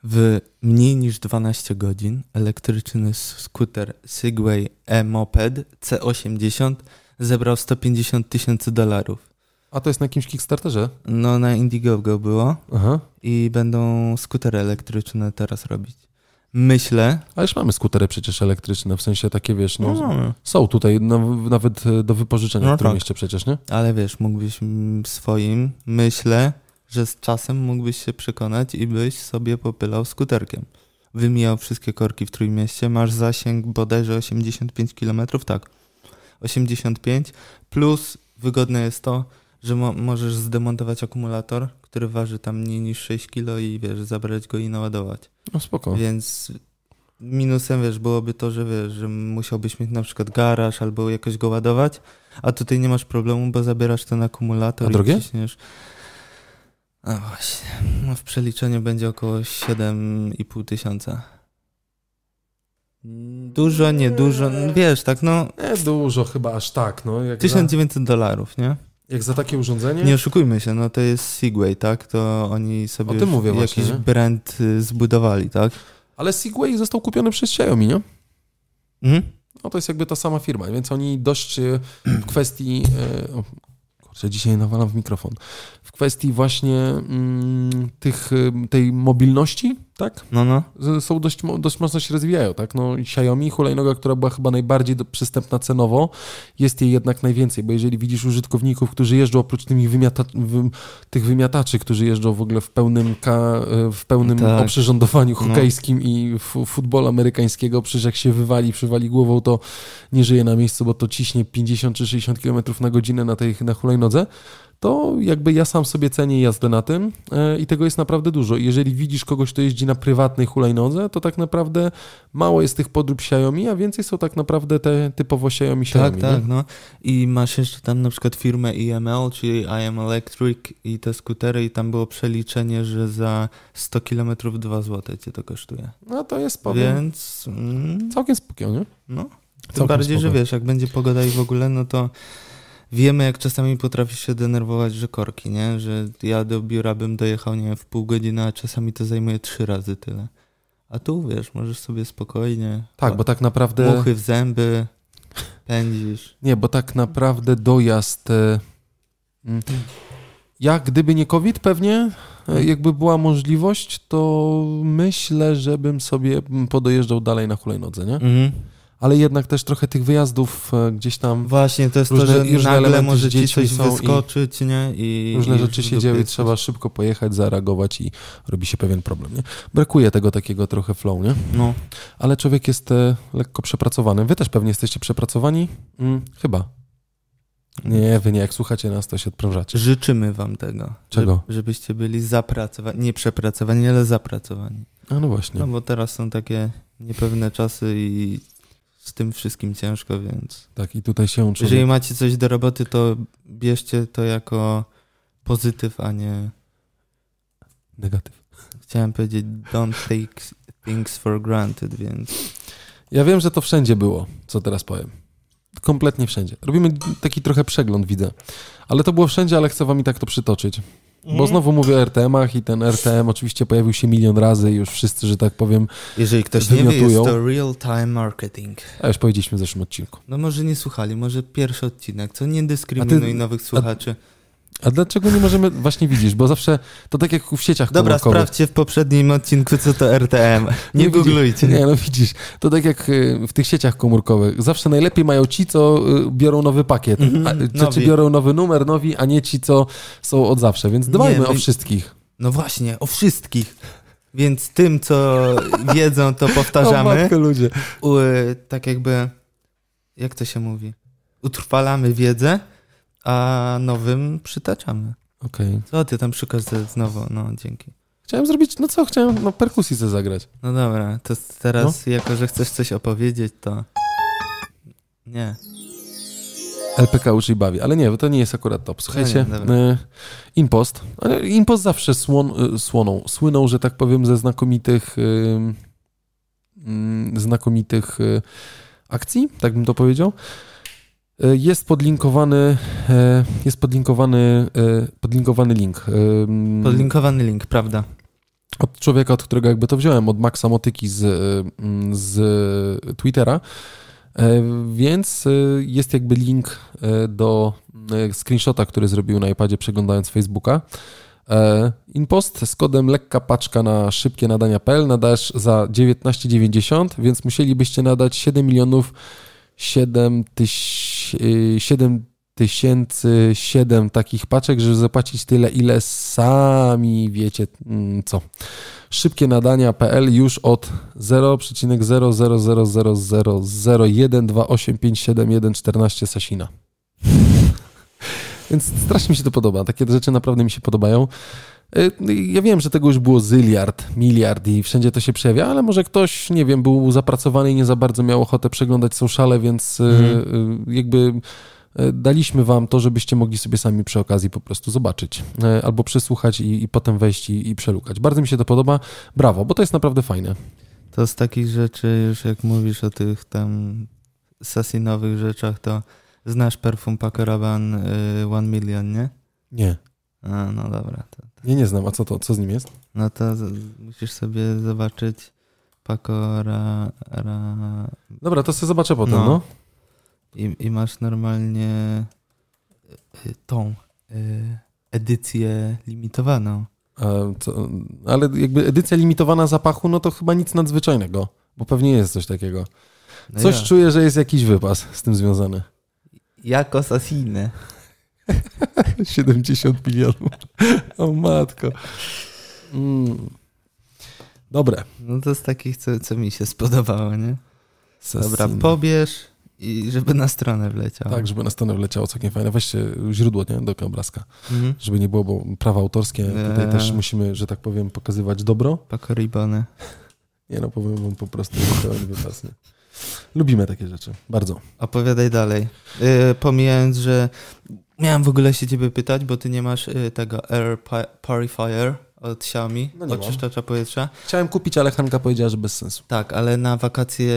w mniej niż 12 godzin elektryczny skuter Segway e-moped C80 zebrał 150 tysięcy dolarów. A to jest na jakimś Kickstarterze? No, na Indiegogo było. Aha. I będą skutery elektryczne teraz robić. Myślę. Ale już mamy skutery przecież elektryczne, w sensie takie wiesz, no, no. no. są tutaj no, nawet e, do wypożyczenia no w którym tak. mieście przecież, nie? Ale wiesz, mógłbyś swoim, myślę, że z czasem mógłbyś się przekonać i byś sobie popylał skuterkiem. Wymijał wszystkie korki w Trójmieście, masz zasięg bodajże 85 km, tak. 85 plus wygodne jest to, że mo możesz zdemontować akumulator, który waży tam mniej niż 6 kg i wiesz, zabrać go i naładować. No spoko. Więc minusem wiesz, byłoby to, że wiesz, że musiałbyś mieć na przykład garaż albo jakoś go ładować, a tutaj nie masz problemu, bo zabierasz ten akumulator a drugie? i ciśniesz. A właśnie, no w przeliczeniu będzie około 7,5 tysiąca. Dużo, niedużo, eee. wiesz, tak no... Nie dużo chyba, aż tak, no. Jak 1900 dolarów, nie? Jak za takie urządzenie? Nie oszukujmy się, no to jest Segway, tak? To oni sobie o tym mówię jakiś brand y, zbudowali, tak? Ale Segway został kupiony przez Xiaomi, nie? Mhm. No to jest jakby ta sama firma, więc oni dość y, w kwestii y, że dzisiaj nawalam w mikrofon. W kwestii właśnie mm, tych, y, tej mobilności, tak? No, no. Są dość, dość mocno się rozwijają, tak? No Xiaomi, hulajnoga, która była chyba najbardziej przystępna cenowo, jest jej jednak najwięcej, bo jeżeli widzisz użytkowników, którzy jeżdżą oprócz tych, wymiata tych wymiataczy, którzy jeżdżą w ogóle w pełnym, e, w pełnym no tak. oprzyrządowaniu no. hokejskim no. i futbol amerykańskiego, przecież jak się wywali, przywali głową, to nie żyje na miejscu, bo to ciśnie 50 czy 60 km na godzinę na tej na hulajnodze, to jakby ja sam sobie cenię jazdę na tym e, i tego jest naprawdę dużo. Jeżeli widzisz kogoś, kto jeździ na prywatnej hulajnodze, to tak naprawdę mało jest tych podrób Xiaomi, a więcej są tak naprawdę te typowo Xiaomi, tak, Xiaomi. Tak, tak, no. I masz jeszcze tam na przykład firmę IML, e czyli IM Electric i te skutery i tam było przeliczenie, że za 100 km 2 zł cię to kosztuje. No to jest powiem. Więc... Mm, całkiem spokojnie. No. Tym bardziej, że wiesz, jak będzie pogoda i w ogóle, no to wiemy, jak czasami potrafi się denerwować, że korki, nie? Że ja do biura bym dojechał, nie wiem, w pół godziny, a czasami to zajmuje trzy razy tyle. A tu, wiesz, możesz sobie spokojnie... Tak, bo tak naprawdę... Muchy w zęby, pędzisz. Nie, bo tak naprawdę dojazd... E, mm, ja, gdyby nie COVID, pewnie e, jakby była możliwość, to myślę, żebym sobie mm, podojeżdżał dalej na hulajnodze, nie? Mhm ale jednak też trochę tych wyjazdów e, gdzieś tam. Właśnie, to jest różne, to, że różne nagle może ci coś wyskoczyć, nie? I, różne i rzeczy się dzieją i trzeba szybko pojechać, zareagować i robi się pewien problem, nie? Brakuje tego takiego trochę flow, nie? No. Ale człowiek jest e, lekko przepracowany. Wy też pewnie jesteście przepracowani? Mm, chyba. Nie, wy nie, jak słuchacie nas, to się odprężacie. Życzymy wam tego. Czego? Żebyście byli zapracowani, nie przepracowani, ale zapracowani. A no właśnie. No bo teraz są takie niepewne czasy i z tym wszystkim ciężko, więc. Tak, i tutaj się uczy. Jeżeli macie coś do roboty, to bierzcie to jako pozytyw, a nie. Negatyw. Chciałem powiedzieć, don't take things for granted, więc. Ja wiem, że to wszędzie było, co teraz powiem. Kompletnie wszędzie. Robimy taki trochę przegląd, widzę. Ale to było wszędzie, ale chcę wam i tak to przytoczyć. Bo mhm. znowu mówię o RTM-ach i ten RTM oczywiście pojawił się milion razy i już wszyscy, że tak powiem, Jeżeli ktoś wymiotują. nie wie, jest to real-time marketing. A już powiedzieliśmy w zeszłym odcinku. No może nie słuchali, może pierwszy odcinek, co nie dyskryminuj ty, nowych słuchaczy. A a dlaczego nie możemy, właśnie widzisz, bo zawsze to tak jak w sieciach Dobra, komórkowych. Dobra, sprawdźcie w poprzednim odcinku, co to RTM. Nie, nie no googlujcie. nie, no widzisz, to tak jak y, w tych sieciach komórkowych. Zawsze najlepiej mają ci, co y, biorą nowy pakiet, mm a, czy, biorą nowy numer, nowi, a nie ci, co są od zawsze. Więc dbajmy nie, no o wszystkich. No właśnie, o wszystkich. Więc tym, co wiedzą, to powtarzamy. O matko, ludzie. U, tak jakby, jak to się mówi? Utrwalamy wiedzę a nowym przytaczamy. Okej. Okay. Co ty tam szukasz znowu? No, dzięki. Chciałem zrobić, no co, chciałem no, perkusji zagrać. No dobra, to teraz no. jako, że chcesz coś opowiedzieć, to... Nie. LPK uczy i bawi, ale nie, to nie jest akurat top. Słuchajcie, no nie, y, Impost. Impost zawsze słon, y, słoną, słynął, że tak powiem, ze znakomitych y, mm, znakomitych akcji, tak bym to powiedział. E, jest podlinkowany, e, jest podlinkowany, e, podlinkowany link. Podlinkowany link, prawda. Od człowieka, od którego jakby to wziąłem, od Maxa Motyki z, z Twittera. Więc jest jakby link do screenshota, który zrobił na iPadzie przeglądając Facebooka. Inpost z kodem lekka paczka na szybkie nadania.pl nadasz za 19,90, więc musielibyście nadać 7 milionów 7 tysięcy 7 tysięcy 7 takich paczek, żeby zapłacić tyle, ile sami wiecie mm, co. Szybkie nadania.pl już od 0,0000001285714 Sasina. Więc strasznie mi się to podoba. Takie rzeczy naprawdę mi się podobają. Y, y, ja wiem, że tego już było zyliard, miliard i wszędzie to się przejawia, ale może ktoś, nie wiem, był zapracowany i nie za bardzo miał ochotę przeglądać szale, więc y, mhm. jakby daliśmy wam to, żebyście mogli sobie sami przy okazji po prostu zobaczyć albo przysłuchać i, i potem wejść i, i przelukać. Bardzo mi się to podoba. Brawo, bo to jest naprawdę fajne. To z takich rzeczy już jak mówisz o tych tam sasinowych rzeczach, to znasz perfum Paco Rabanne One Million, nie? Nie. A, no dobra. To nie, nie znam. A co to? Co z nim jest? No to musisz sobie zobaczyć Paco ra, ra... Dobra, to sobie zobaczę potem, no. no. I, I, masz normalnie y, y, tą y, edycję limitowaną. ale jakby edycja limitowana zapachu, no to chyba nic nadzwyczajnego, bo pewnie jest coś takiego. No coś no ja. czuję, że jest jakiś wypas z tym związany. Jak asasiny. 70 milionów. O matko. Mm. Dobre. No to z takich, co, co mi się spodobało, nie? Dobra, pobierz i żeby na stronę wleciało. Tak, żeby na stronę wleciało, całkiem fajne. Weźcie źródło, nie? Do obrazka. Mhm. Żeby nie było, bo prawa autorskie eee. tutaj też musimy, że tak powiem, pokazywać dobro. Pakoribane. Nie no, powiem wam po prostu pełen wypas, nie? Lubimy takie rzeczy, bardzo. Opowiadaj dalej. Yy, pomijając, że Miałem w ogóle się ciebie pytać, bo ty nie masz y, tego Air Purifier od Xiaomi, no oczyszczacza powietrza. Chciałem kupić, ale Hanka powiedziała, że bez sensu. Tak, ale na wakacje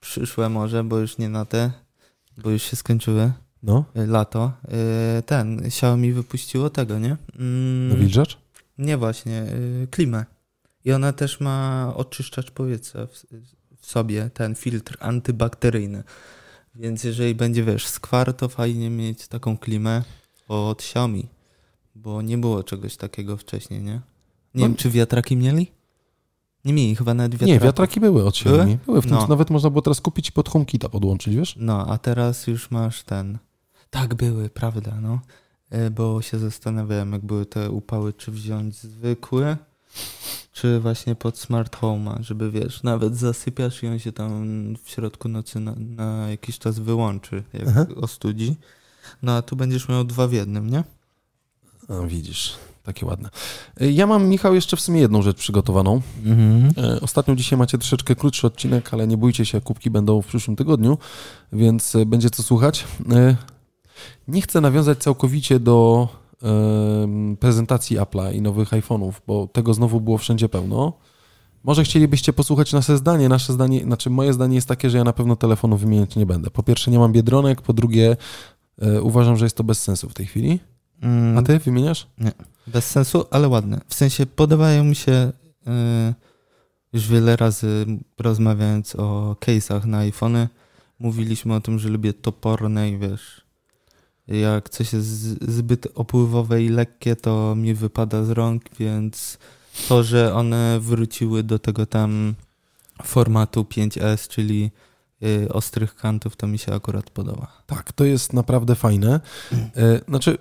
przyszłe może, bo już nie na te, bo już się skończyły. No. Y, lato. Y, ten, Xiaomi wypuściło tego, nie? Mm, Nie właśnie, klimę. I ona też ma oczyszczacz powietrza w, w sobie, ten filtr antybakteryjny. Więc jeżeli będzie, wiesz, skwar, to fajnie mieć taką klimę od Xiaomi, bo nie było czegoś takiego wcześniej, nie? Nie no. wiem, czy wiatraki mieli? Nie mieli chyba nawet wiatraki. Nie, wiatraki były od Xiaomi. Były? były w tym, no. nawet można było teraz kupić i pod HomeKita podłączyć, wiesz? No, a teraz już masz ten... Tak, były, prawda, no. E, bo się zastanawiałem, jak były te upały, czy wziąć zwykły, czy właśnie pod smart home'a, żeby wiesz, nawet zasypiasz i on się tam w środku nocy na, na jakiś czas wyłączy, jak Aha. ostudzi. No a tu będziesz miał dwa w jednym, nie? No, widzisz, takie ładne. E, ja mam, Michał, jeszcze w sumie jedną rzecz przygotowaną. Mhm. E, ostatnio dzisiaj macie troszeczkę krótszy odcinek, ale nie bójcie się, kubki będą w przyszłym tygodniu, więc e, będzie co słuchać. Nie chcę nawiązać całkowicie do prezentacji Apple'a i nowych iPhone'ów, bo tego znowu było wszędzie pełno. Może chcielibyście posłuchać nasze zdanie. Nasze zdanie, znaczy moje zdanie jest takie, że ja na pewno telefonu wymieniać nie będę. Po pierwsze nie mam biedronek, po drugie e, uważam, że jest to bez sensu w tej chwili. Mm. A ty wymieniasz? Nie, bez sensu, ale ładne. W sensie podobają mi się e, już wiele razy rozmawiając o case'ach na iPhony. Mówiliśmy o tym, że lubię toporne i wiesz, jak coś jest zbyt opływowe i lekkie, to mi wypada z rąk, więc to, że one wróciły do tego tam formatu 5S, czyli y, ostrych kantów, to mi się akurat podoba. Tak, to jest naprawdę fajne. Mm. Y, znaczy,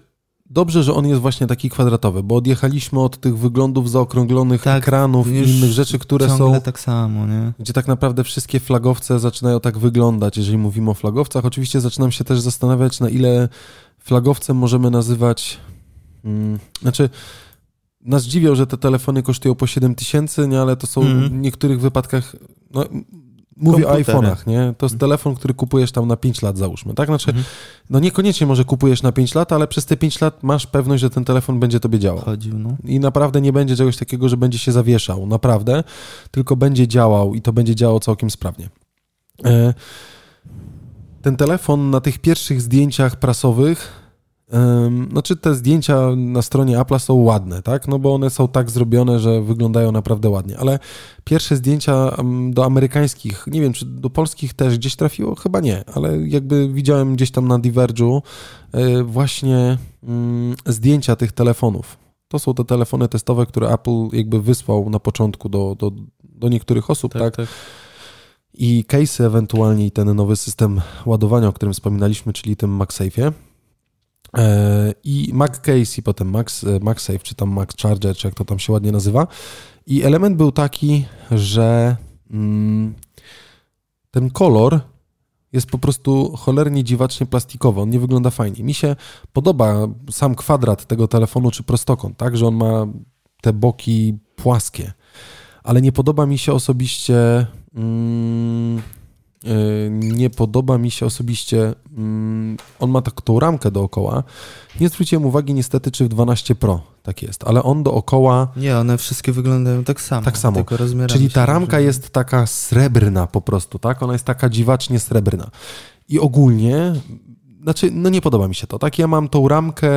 Dobrze, że on jest właśnie taki kwadratowy, bo odjechaliśmy od tych wyglądów zaokrąglonych tak, ekranów i innych rzeczy, które są. tak samo, nie? Gdzie tak naprawdę wszystkie flagowce zaczynają tak wyglądać, jeżeli mówimy o flagowcach. Oczywiście zaczynam się też zastanawiać, na ile flagowcem możemy nazywać. Hmm, znaczy. Nas dziwią, że te telefony kosztują po 7 tysięcy, nie, ale to są mm. w mhm. niektórych wypadkach. No, Mówię komputerem. o iPhone'ach, nie? To jest mhm. telefon, który kupujesz tam na 5 lat, załóżmy, tak? Znaczy, mhm. no niekoniecznie może kupujesz na 5 lat, ale przez te 5 lat masz pewność, że ten telefon będzie tobie działał. no. I naprawdę nie będzie czegoś takiego, że będzie się zawieszał, naprawdę, tylko będzie działał i to będzie działało całkiem sprawnie. E, ten telefon na tych pierwszych zdjęciach prasowych znaczy te zdjęcia na stronie Apple'a są ładne, tak? No bo one są tak zrobione, że wyglądają naprawdę ładnie, ale pierwsze zdjęcia do amerykańskich, nie wiem czy do polskich też gdzieś trafiło, chyba nie, ale jakby widziałem gdzieś tam na Diverge'u e, właśnie mm, zdjęcia tych telefonów. To są te telefony testowe, które Apple jakby wysłał na początku do, do, do niektórych osób, tak? tak? tak i case'y ewentualnie i ten nowy system ładowania, o którym wspominaliśmy, czyli tym MagSafe'ie. E, i Mac Case i potem Max, e, MagSafe, czy tam Max Charger, czy jak to tam się ładnie nazywa. I element był taki, że mm, ten kolor jest po prostu cholernie dziwacznie plastikowy, on nie wygląda fajnie. Mi się podoba sam kwadrat tego telefonu, czy prostokąt, tak, że on ma te boki płaskie, ale nie podoba mi się osobiście... Mm, Y, nie podoba mi się osobiście. Mm, on ma taką ramkę dookoła. Nie zwróciłem uwagi niestety, czy w 12 Pro tak jest, ale on dookoła. Nie, one wszystkie wyglądają tak samo. Tak samo. Tylko Czyli ta ramka jest taka srebrna po prostu, tak? Ona jest taka dziwacznie srebrna. I ogólnie znaczy, no nie podoba mi się to, tak? Ja mam tą ramkę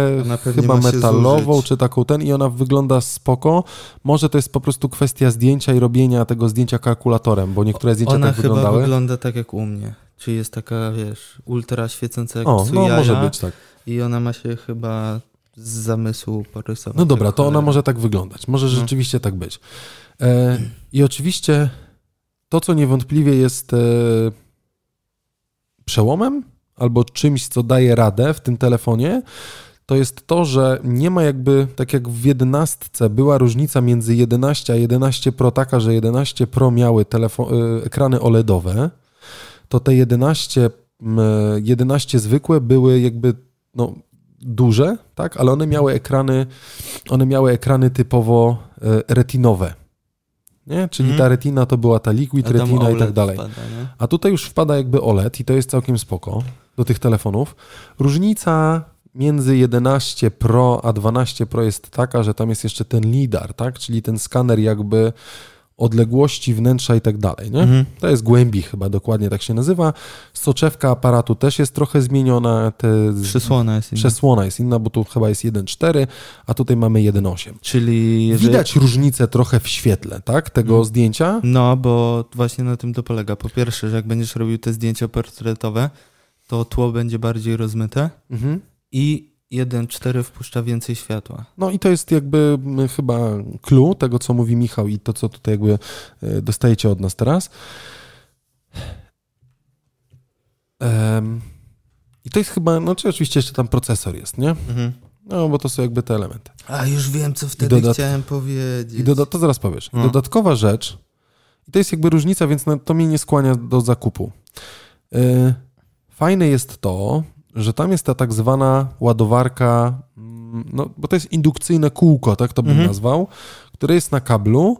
chyba metalową, czy taką ten i ona wygląda spoko. Może to jest po prostu kwestia zdjęcia i robienia tego zdjęcia kalkulatorem, bo niektóre zdjęcia ona tak wyglądały. Ona chyba wygląda tak jak u mnie. Czyli jest taka, wiesz, ultra świecąca jak o, no, może być tak. I ona ma się chyba z zamysłu porysować. No dobra, to ona może tak wyglądać. Może no. rzeczywiście tak być. E, I oczywiście to, co niewątpliwie jest e, przełomem, albo czymś, co daje radę w tym telefonie, to jest to, że nie ma jakby, tak jak w 11 była różnica między 11 a 11 Pro taka, że 11 Pro miały telefo- y, ekrany OLEDowe, to te 11, 11 zwykłe były jakby no, duże, tak, ale one miały ekrany, one miały ekrany typowo y, retinowe. Nie? Czyli mhm. ta retina to była ta liquid retina OLED i tak e dalej. Wpada, A tutaj już wpada jakby OLED i to jest całkiem spoko do tych telefonów. Różnica między 11 Pro a 12 Pro jest taka, że tam jest jeszcze ten lidar, tak? Czyli ten skaner jakby odległości wnętrza i tak dalej, nie? Mhm. To jest głębi chyba, dokładnie tak się nazywa. Soczewka aparatu też jest trochę zmieniona. Te... Przesłona jest inna. Przesłona jest inna, bo tu chyba jest 1.4, a tutaj mamy 1.8. Czyli... Jeżeli... Widać różnicę trochę w świetle, tak? Tego mhm. zdjęcia? No, bo właśnie na tym to polega. Po pierwsze, że jak będziesz robił te zdjęcia portretowe, to tło będzie bardziej rozmyte mhm. i 1.4 wpuszcza więcej światła. No i to jest jakby mm, chyba clue tego, co mówi Michał i to, co tutaj jakby e, dostajecie od nas teraz. Um, I to jest chyba, no czy oczywiście jeszcze tam procesor jest, nie? Mhm. No, bo to są jakby te elementy. A, już wiem, co wtedy dodat... chciałem powiedzieć. I doda... To zaraz powiesz. No. Dodatkowa rzecz, i to jest jakby różnica, więc to mnie nie skłania do zakupu. Yy, Fajne jest to, że tam jest ta tak zwana ładowarka, mm, no bo to jest indukcyjne kółko, tak to bym mhm. nazwał, które jest na kablu,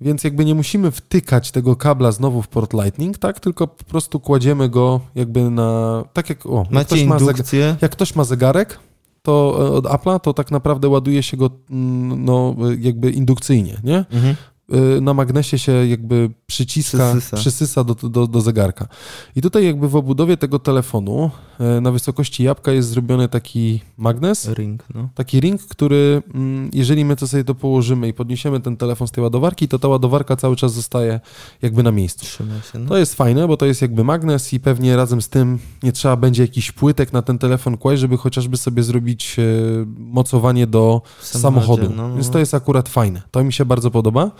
więc jakby nie musimy wtykać tego kabla znowu w port Lightning, tak? Tylko po prostu kładziemy go jakby na, tak jak, o, jak ktoś, zegarek, jak ktoś ma zegarek, to e, od Apple'a, to tak naprawdę ładuje się go mm, no, e, jakby indukcyjnie, nie? Mhm. Y, na magnesie się jakby przyciska, przysysa, przysysa do, do, do zegarka. I tutaj jakby w obudowie tego telefonu E, na wysokości jabłka jest zrobiony taki magnes. Ring, no. Taki ring, który mm, jeżeli my to sobie to położymy i podniesiemy ten telefon z tej ładowarki, to ta ładowarka cały czas zostaje jakby na miejscu. Się, no. To jest fajne, bo to jest jakby magnes i pewnie razem z tym nie trzeba będzie jakichś płytek na ten telefon kłaść, żeby chociażby sobie zrobić e, mocowanie do samochodu. No. Więc no. to jest akurat fajne. To mi się bardzo podoba.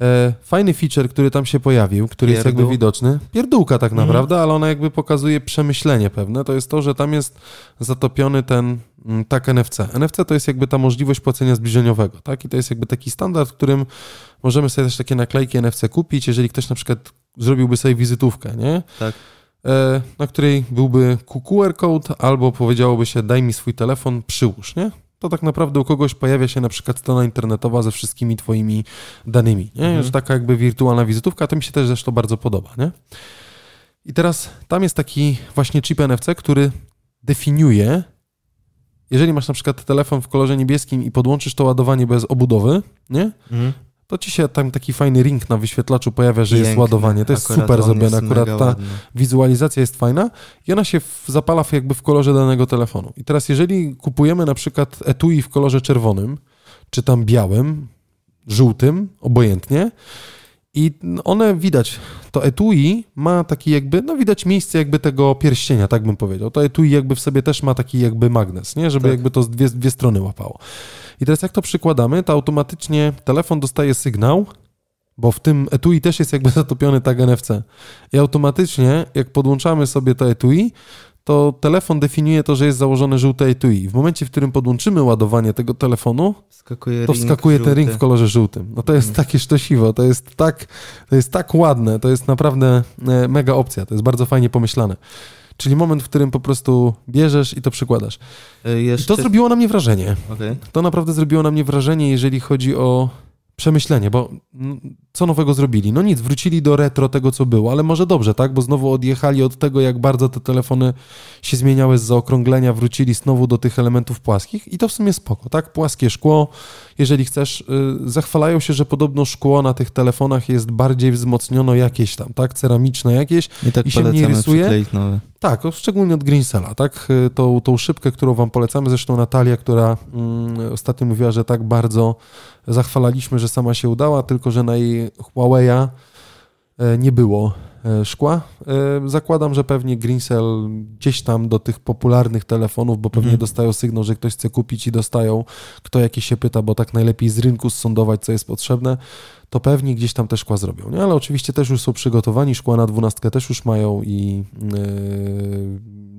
E, fajny feature, który tam się pojawił, który Pierdół. jest jakby widoczny, pierdółka tak mhm. naprawdę, ale ona jakby pokazuje przemyślenie pewne, to jest to, że tam jest zatopiony ten mm, tak NFC. NFC to jest jakby ta możliwość płacenia zbliżeniowego, tak? I to jest jakby taki standard, w którym możemy sobie też takie naklejki NFC kupić, jeżeli ktoś na przykład zrobiłby sobie wizytówkę, nie? Tak e, na której byłby QR code albo powiedziałoby się daj mi swój telefon, przyłóż, nie? to tak naprawdę u kogoś pojawia się na przykład strona internetowa ze wszystkimi twoimi danymi. Nie? Mhm. Że taka jakby wirtualna wizytówka, to mi się też zresztą bardzo podoba. Nie? I teraz tam jest taki właśnie chip NFC, który definiuje, jeżeli masz na przykład telefon w kolorze niebieskim i podłączysz to ładowanie bez obudowy, nie? Mhm to ci się tam taki fajny ring na wyświetlaczu pojawia, że jest ładowanie. To jest super zrobione. Akurat ta ładny. wizualizacja jest fajna i ona się zapala jakby w kolorze danego telefonu. I teraz jeżeli kupujemy na przykład etui w kolorze czerwonym, czy tam białym, żółtym, obojętnie, i one widać, to etui ma taki jakby, no widać miejsce jakby tego pierścienia, tak bym powiedział. To etui jakby w sobie też ma taki jakby magnes, nie? Żeby tak. jakby to z dwie, dwie strony łapało. I teraz jak to przykładamy, to automatycznie telefon dostaje sygnał, bo w tym etui też jest jakby zatopiony tag NFC. I automatycznie, jak podłączamy sobie to etui, to telefon definiuje to, że jest założone żółte etui. W momencie, w którym podłączymy ładowanie tego telefonu, wskakuje to wskakuje ten ring w kolorze żółtym. No to jest mm. takie sztosiwo, to jest tak, to jest tak ładne, to jest naprawdę e, mega opcja, to jest bardzo fajnie pomyślane. Czyli moment, w którym po prostu bierzesz i to przykładasz. E, jeszcze... I to zrobiło na mnie wrażenie. Okay. To naprawdę zrobiło na mnie wrażenie, jeżeli chodzi o przemyślenie, bo co nowego zrobili? No nic, wrócili do retro tego, co było, ale może dobrze, tak? Bo znowu odjechali od tego, jak bardzo te telefony się zmieniały z zaokrąglenia, wrócili znowu do tych elementów płaskich i to w sumie spoko, tak? Płaskie szkło, jeżeli chcesz, y, zachwalają się, że podobno szkło na tych telefonach jest bardziej wzmocniono jakieś tam, tak? Ceramiczne jakieś i, tak i się nie rysuje. Nowe. Tak, no, szczególnie od Greensela, tak? Y, tą, tą szybkę, którą Wam polecamy, zresztą Natalia, która mm, ostatnio mówiła, że tak bardzo zachwalaliśmy, że sama się udała, tylko że na jej Huawei'a e, nie było E, szkła. E, zakładam, że pewnie Greensell gdzieś tam do tych popularnych telefonów, bo pewnie mhm. dostają sygnał, że ktoś chce kupić i dostają, kto jakiś się pyta, bo tak najlepiej z rynku sondować, co jest potrzebne, to pewnie gdzieś tam te szkła zrobią. Nie? Ale oczywiście też już są przygotowani, szkła na dwunastkę też już mają i e,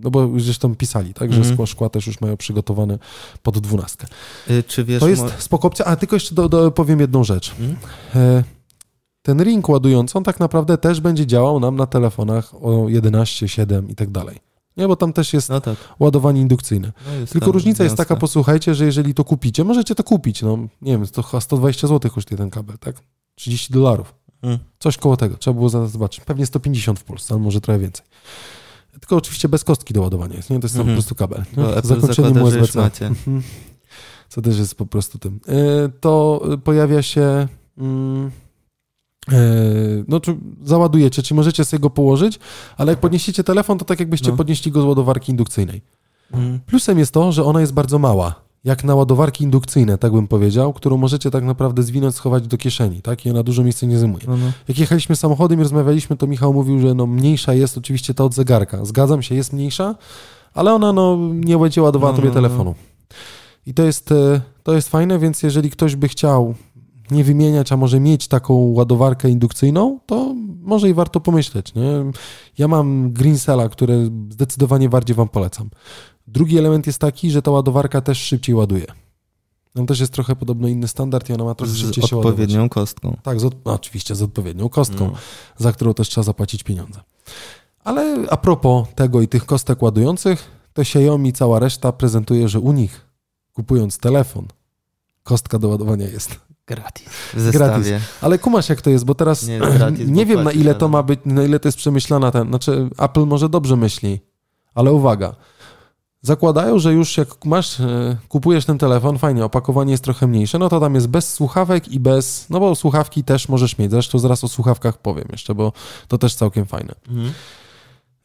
no bo zresztą pisali, tak, że mhm. szkła, też już mają przygotowane pod dwunastkę. Y, czy wiesz, to jest mo- spoko opcja. A tylko jeszcze do, do, powiem jedną rzecz. Mhm ten ring ładujący, on tak naprawdę też będzie działał nam na telefonach o 11, 7 i tak dalej. Nie, bo tam też jest no tak. ładowanie indukcyjne. No jest Tylko różnica jest taka, posłuchajcie, że jeżeli to kupicie, możecie to kupić, no nie wiem, to 120 zł kosztuje ten kabel, tak? 30 dolarów. Mm. Coś koło tego, trzeba było zobaczyć. Pewnie 150 w Polsce, ale może trochę więcej. Tylko oczywiście bez kostki do ładowania jest, nie? To jest mm -hmm. po prostu kabel. No, Zakończenie USB-C. Co też jest po prostu tym. Y, to y, pojawia się... Mm, E, no czy załadujecie, czy możecie sobie go położyć, ale jak podniesiecie telefon, to tak jakbyście no. podnieśli go z ładowarki indukcyjnej. Mm. Plusem jest to, że ona jest bardzo mała. Jak na ładowarki indukcyjne, tak bym powiedział, którą możecie tak naprawdę zwinąć, schować do kieszeni, tak? I ona dużo miejsca nie zajmuje. No, no. Jak jechaliśmy samochodem i rozmawialiśmy, to Michał mówił, że no mniejsza jest oczywiście ta od zegarka. Zgadzam się, jest mniejsza, ale ona no, nie będzie ładowała no, tobie no, no. telefonu. I to jest, e, to jest fajne, więc jeżeli ktoś by chciał nie wymieniać, a może mieć taką ładowarkę indukcyjną, to może i warto pomyśleć. Nie? Ja mam Greensela, które zdecydowanie bardziej Wam polecam. Drugi element jest taki, że ta ładowarka też szybciej ładuje. Tam też jest trochę podobno inny standard i ona ma trochę szybciej się ładować. Z odpowiednią kostką. Tak, z od... no, oczywiście z odpowiednią kostką, no. za którą też trzeba zapłacić pieniądze. Ale a propos tego i tych kostek ładujących, to Xiaomi cała reszta prezentuje, że u nich kupując telefon, kostka do ładowania jest. Gratis. W Gratis. Ale kumasz jak to jest, bo teraz nie, gratis, nie bo wiem na ile to ma być, na ile to jest przemyślana ten, znaczy Apple może dobrze myśli, ale uwaga. Zakładają, że już jak masz, e, kupujesz ten telefon, fajnie, opakowanie jest trochę mniejsze, no to tam jest bez słuchawek i bez, no bo słuchawki też możesz mieć, zresztą zaraz o słuchawkach powiem jeszcze, bo to też całkiem fajne. Mhm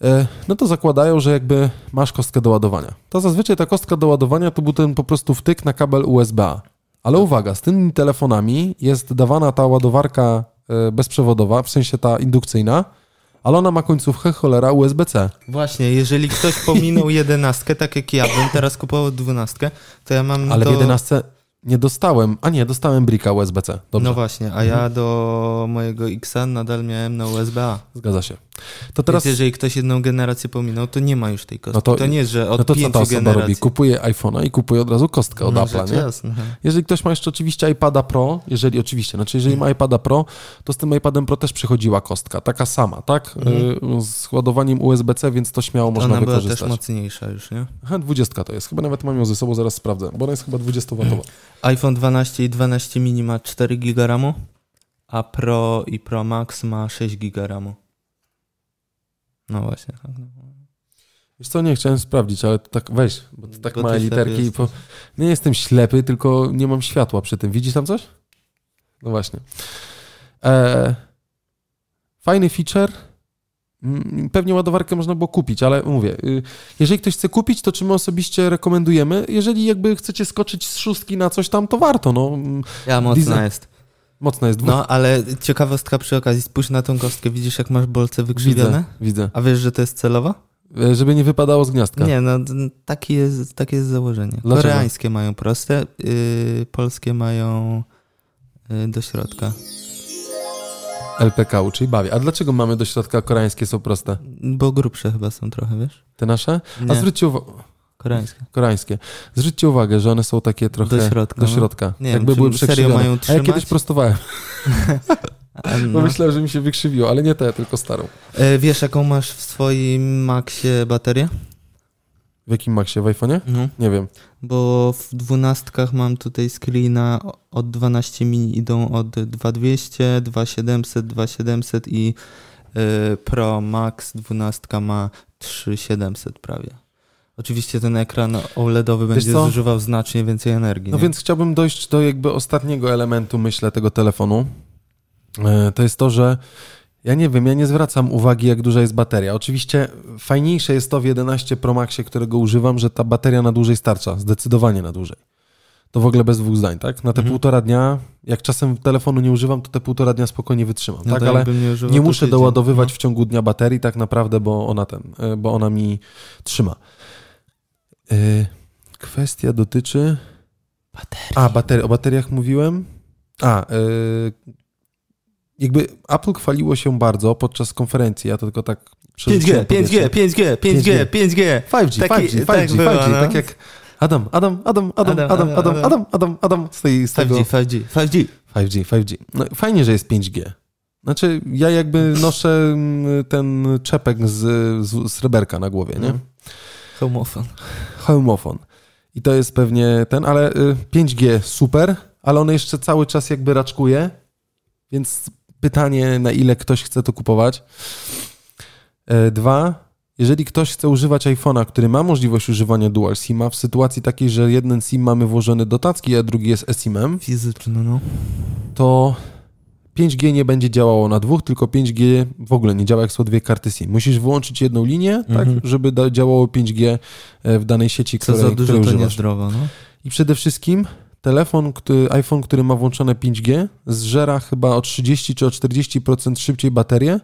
e, no to zakładają, że jakby masz kostkę do ładowania. To zazwyczaj ta kostka do ładowania to był ten po prostu wtyk na kabel USB. Ale tak. uwaga, z tymi telefonami jest dawana ta ładowarka e, bezprzewodowa, w sensie ta indukcyjna, ale ona ma końcówkę cholera USB-C. Właśnie, jeżeli ktoś pominął jedenastkę, tak jak ja bym teraz kupował dwunastkę, to ja mam Ale do... w jedenastce nie dostałem, a nie, dostałem brika USB-C. Dobrze. No właśnie, a ja mhm. do mojego XN nadal miałem na USB-A. Zgadza się. To teraz... Więc jeżeli ktoś jedną generację pominął, to nie ma już tej kostki. No to, to nie jest, że od no to co ta osoba generacji... robi? Kupuje iPhone'a i kupuje od razu kostkę od no, Apple, nie? Jasne. Jeżeli ktoś ma jeszcze oczywiście iPada Pro, jeżeli oczywiście, znaczy jeżeli ma iPada Pro, to z tym iPadem Pro też przychodziła kostka, taka sama, tak? Mhm. Y, z ładowaniem USB-C, więc to śmiało to można ona wykorzystać. Ona była też mocniejsza już, nie? Aha, 20 to jest. Chyba nawet mam ją ze sobą, zaraz sprawdzę, bo ona jest chyba 20-watowa. iPhone 12 i 12 mini ma 4 GB RAMu, a Pro i Pro Max ma 6 GB RAMu. No właśnie. Tak, no. Wiesz co, nie chciałem sprawdzić, ale tak weź, bo to tak bo małe literki. Po... Nie jestem ślepy, tylko nie mam światła przy tym. Widzisz tam coś? No właśnie. E... Fajny feature. Mm, pewnie ładowarkę można było kupić, ale mówię, y, jeżeli ktoś chce kupić, to czy my osobiście rekomendujemy? Jeżeli jakby chcecie skoczyć z szóstki na coś tam, to warto. No. Ja mocno jest. Mocno jest dwóch. No, ale ciekawostka przy okazji. Spójrz na tą kostkę. Widzisz, jak masz bolce wykrzywione? Widzę, widzę. A wiesz, że to jest celowa? E, żeby nie wypadało z gniazdka. Nie, no takie jest, jest założenie. Dlaczego? Koreańskie mają proste, yy, polskie mają yy, do środka. LPK czyli bawię. A dlaczego mamy do środka koreańskie są proste? Bo grubsze chyba są trochę, wiesz? Te nasze? Nie. A zwróćcie uwagę... Koreańskie. Koreańskie. Zwróćcie uwagę, że one są takie trochę... Do środka. Do no. środka. No. Nie Jakby wiem, były przekrzywione. mają A ja kiedyś prostowałem. No. Bo myślałem, że mi się wykrzywiło, ale nie tę, tylko starą. E, wiesz, jaką masz w swoim maksie baterię? W jakim maksie? W iPhone'ie? No. Nie wiem. Bo w dwunastkach mam tutaj screena od 12 mini idą od 2200, 2700, 2700 i y, Pro Max 12 ma 3700 prawie. Oczywiście ten ekran OLEDowy będzie co? zużywał znacznie więcej energii. No nie? więc chciałbym dojść do jakby ostatniego elementu, myślę, tego telefonu. E, to jest to, że ja nie wiem, ja nie zwracam uwagi, jak duża jest bateria. Oczywiście fajniejsze jest to w 11 Pro Maxie, którego używam, że ta bateria na dłużej starcza, zdecydowanie na dłużej. To w ogóle bez dwóch zdań, tak? Na te mhm. półtora dnia, jak czasem telefonu nie używam, to te półtora dnia spokojnie wytrzymam, no tak? Ale nie, nie muszę doładowywać no. w ciągu dnia baterii tak naprawdę, bo ona ten, e, bo ona mi trzyma. Y, kwestia dotyczy. Baterii. A, baterii. O bateriach mówiłem. A, yy, jakby Apple chwaliło się bardzo podczas konferencji, ja to tylko tak 5G, 5G, 5G, 5G, 5G, 5G, 5G, 5G, 5G, tak jak Adam, Adam, Adam, Adam, Adam, Adam, Adam, Adam, Adam z tej z 5G, 5G, 5G. 5G, 5G. fajnie, że jest 5G. Znaczy, ja jakby noszę mm, ten czepek z, z sreberka na głowie, nie? Mhm. Homofon. Homofon. I to jest pewnie ten, ale 5G y, super, ale on jeszcze cały czas jakby raczkuje, więc pytanie, na ile ktoś chce to kupować. E, dwa, jeżeli ktoś chce używać iPhone'a, który ma możliwość używania dual SIM-a, w sytuacji takiej, że jeden SIM mamy włożony do tacki, a drugi jest eSIM-em, fizyczny, no, to 5G nie będzie działało na dwóch, tylko 5G w ogóle nie działa, jak są dwie karty SIM. Musisz wyłączyć jedną linię, tak, mhm. tak, żeby da, działało 5G e, w danej sieci, Co której, za dużo, której to używasz. niezdrowo, no. I przede wszystkim telefon, który, iPhone, który ma włączone 5G, zżera chyba o 30 czy o 40% szybciej baterię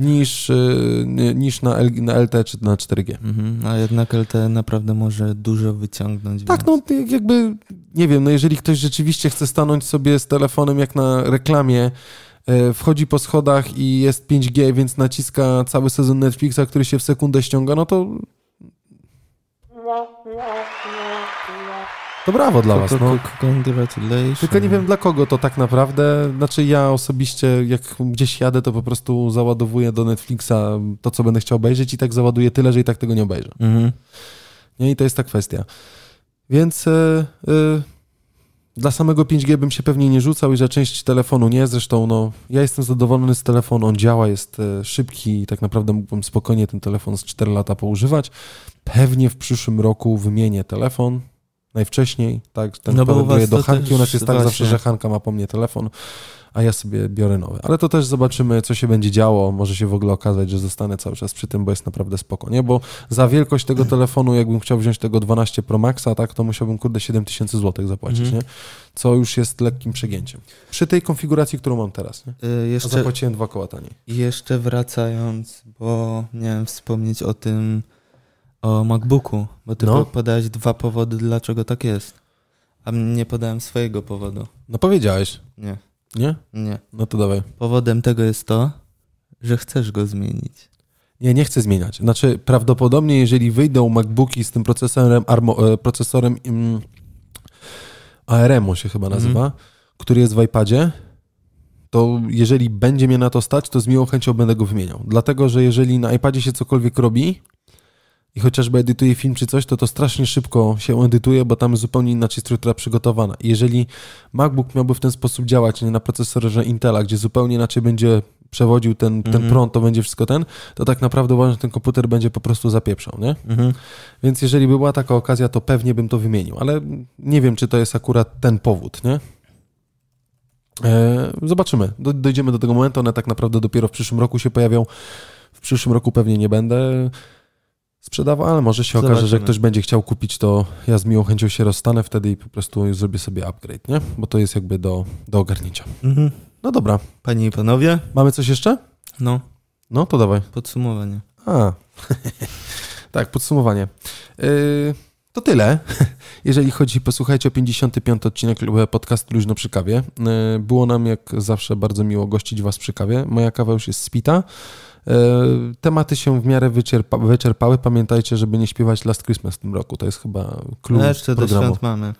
niż, y, niż na, L, na LT czy na 4G. Mhm, a jednak LT naprawdę może dużo wyciągnąć. Tak, więc. no jakby, nie wiem, no jeżeli ktoś rzeczywiście chce stanąć sobie z telefonem jak na reklamie, e, wchodzi po schodach i jest 5G, więc naciska cały sezon Netflixa, który się w sekundę ściąga, no to... To brawo dla was. No. Tylko nie wiem dla kogo to tak naprawdę. Znaczy ja osobiście jak gdzieś jadę, to po prostu załadowuję do Netflixa to, co będę chciał obejrzeć i tak załaduję tyle, że i tak tego nie obejrzę. Mhm. Nie, i to jest ta kwestia. Więc yy, dla samego 5G bym się pewnie nie rzucał i że część telefonu nie. Zresztą no, ja jestem zadowolony z telefonu, on działa, jest e, szybki i tak naprawdę mógłbym spokojnie ten telefon z 4 lata poużywać. Pewnie w przyszłym roku wymienię telefon, najwcześniej, tak? Ten, no kto do Hanki, u nas jest tak zawsze, że Hanka ma po mnie telefon, a ja sobie biorę nowy. Ale to też zobaczymy, co się będzie działo. Może się w ogóle okazać, że zostanę cały czas przy tym, bo jest naprawdę spoko, nie? Bo za wielkość tego telefonu, jakbym chciał wziąć tego 12 Pro Maxa, tak, to musiałbym, kurde, 7000 zł zapłacić, mhm. nie? Co już jest lekkim przegięciem. Przy tej konfiguracji, którą mam teraz, nie? Yy, jeszcze, a zapłaciłem dwa koła taniej. Jeszcze wracając, bo miałem wspomnieć o tym o MacBooku, bo ty no. podałeś dwa powody, dlaczego tak jest. A nie podałem swojego powodu. No powiedziałeś. Nie. Nie? Nie. No to dawaj. Powodem tego jest to, że chcesz go zmienić. Nie, nie chcę zmieniać. Znaczy, prawdopodobnie, jeżeli wyjdą MacBooki z tym procesorem, armo, e, procesorem ARM-u się chyba nazywa, mm. który jest w iPadzie, to jeżeli będzie mnie na to stać, to z miłą chęcią będę go wymieniał. Dlatego, że jeżeli na iPadzie się cokolwiek robi, i chociażby edytuję film czy coś, to to strasznie szybko się edytuje, bo tam jest zupełnie inaczej struktura przygotowana. Jeżeli MacBook miałby w ten sposób działać, nie na procesorze Intela, gdzie zupełnie inaczej będzie przewodził ten, mm -hmm. ten mhm. prąd, to będzie wszystko ten, to tak naprawdę uważam, że ten komputer będzie po prostu zapieprzał, nie? Mm -hmm. Więc jeżeli by była taka okazja, to pewnie bym to wymienił, ale nie wiem, czy to jest akurat ten powód, nie? E, zobaczymy. dojdziemy do tego momentu, one tak naprawdę dopiero w przyszłym roku się pojawią. W przyszłym roku pewnie nie będę sprzedawał, ale może się Zobaczymy. okaże, że ktoś będzie chciał kupić, to ja z miłą chęcią się rozstanę wtedy i po prostu zrobię sobie upgrade, nie? Bo to jest jakby do, do ogarnięcia. Mhm. No dobra. Panie i panowie. Mamy coś jeszcze? No. No to dawaj. Podsumowanie. A. tak, podsumowanie. Yy, to tyle. Jeżeli chodzi, posłuchajcie o 55 odcinek podcast Luźno przy kawie. Yy, było nam jak zawsze bardzo miło gościć Was przy kawie. Moja kawa już jest spita. E, tematy się w miarę wyczerpa wyczerpały. Pamiętajcie, żeby nie śpiewać Last Christmas w tym roku. To jest chyba klucz no, jeszcze programu. do świąt mamy.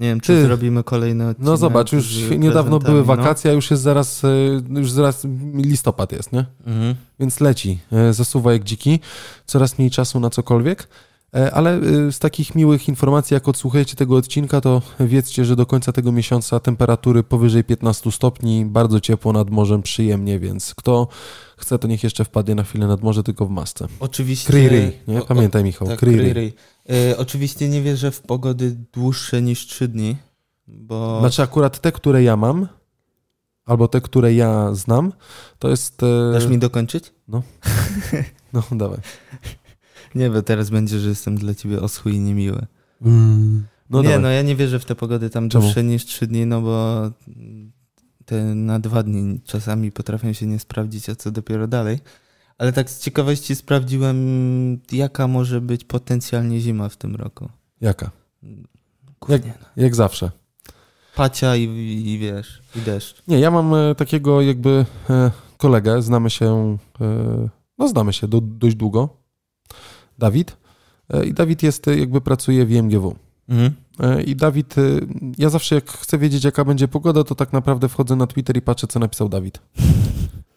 Nie wiem, czy Ty, zrobimy kolejne no odcinek. No zobacz, już niedawno były no. wakacje, a już jest zaraz, e, już zaraz listopad jest, nie? Mhm. Więc leci, e, zasuwa jak dziki, coraz mniej czasu na cokolwiek. E, ale y, z takich miłych informacji, jak odsłuchajcie tego odcinka, to wiedzcie, że do końca tego miesiąca temperatury powyżej 15 stopni, bardzo ciepło nad morzem, przyjemnie, więc kto chce, to niech jeszcze wpadnie na chwilę nad morze, tylko w masce. Oczywiście. Kryj nie? Pamiętaj Michał, tak, kryj e, oczywiście nie wierzę w pogody dłuższe niż 3 dni, bo... Znaczy akurat te, które ja mam, albo te, które ja znam, to jest... Yy... Dasz mi dokończyć? No. no, dawaj. Nie, bo teraz będzie, że jestem dla ciebie oschły i niemiły. Mm. No nie, dawaj. no ja nie wierzę w te pogody tam Czemu? dłuższe niż trzy dni, no bo te na dwa dni czasami potrafią się nie sprawdzić, a co dopiero dalej. Ale tak z ciekawości sprawdziłem, jaka może być potencjalnie zima w tym roku. Jaka? jak, no. jak zawsze. Pacia i, i, wiesz, i deszcz. Nie, ja mam e, takiego jakby e, kolegę, znamy się, e, no znamy się do, dość długo, Dawid. E, I Dawid jest, e, jakby pracuje w IMGW. Mhm. E, I Dawid, ja zawsze jak chcę wiedzieć, jaka będzie pogoda, to tak naprawdę wchodzę na Twitter i patrzę, co napisał Dawid.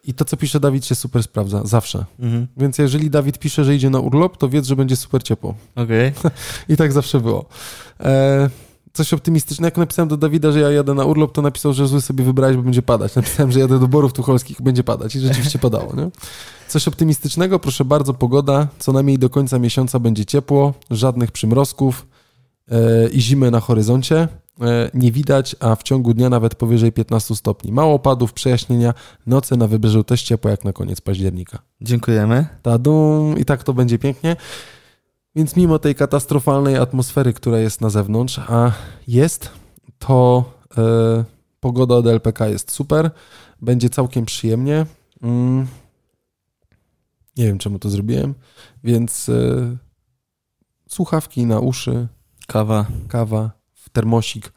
I to, co pisze Dawid, się super sprawdza, zawsze. Mhm. Więc jeżeli Dawid pisze, że idzie na urlop, to wiedz, że będzie super ciepło. Okej. Okay. I tak zawsze było. E, coś optymistycznego. Jak napisałem do Dawida, że ja jadę na urlop, to napisał, że zły sobie wybrałeś, bo będzie padać. Napisałem, że jadę do Borów Tucholskich, będzie padać i rzeczywiście padało. Nie? Coś optymistycznego, proszę bardzo, pogoda, co najmniej do końca miesiąca będzie ciepło, żadnych przymrozków yy, i zimy na horyzoncie e, nie widać, a w ciągu dnia nawet powyżej 15 stopni. Mało opadów, przejaśnienia, noce na wybrzeżu też ciepło jak na koniec października. Dziękujemy. Tadum, i tak to będzie pięknie. Więc mimo tej katastrofalnej atmosfery, która jest na zewnątrz, a jest, to e, pogoda od LPK jest super, będzie całkiem przyjemnie. Mm. Nie wiem, czemu to zrobiłem, więc e, słuchawki na uszy, kawa, kawa, w termosik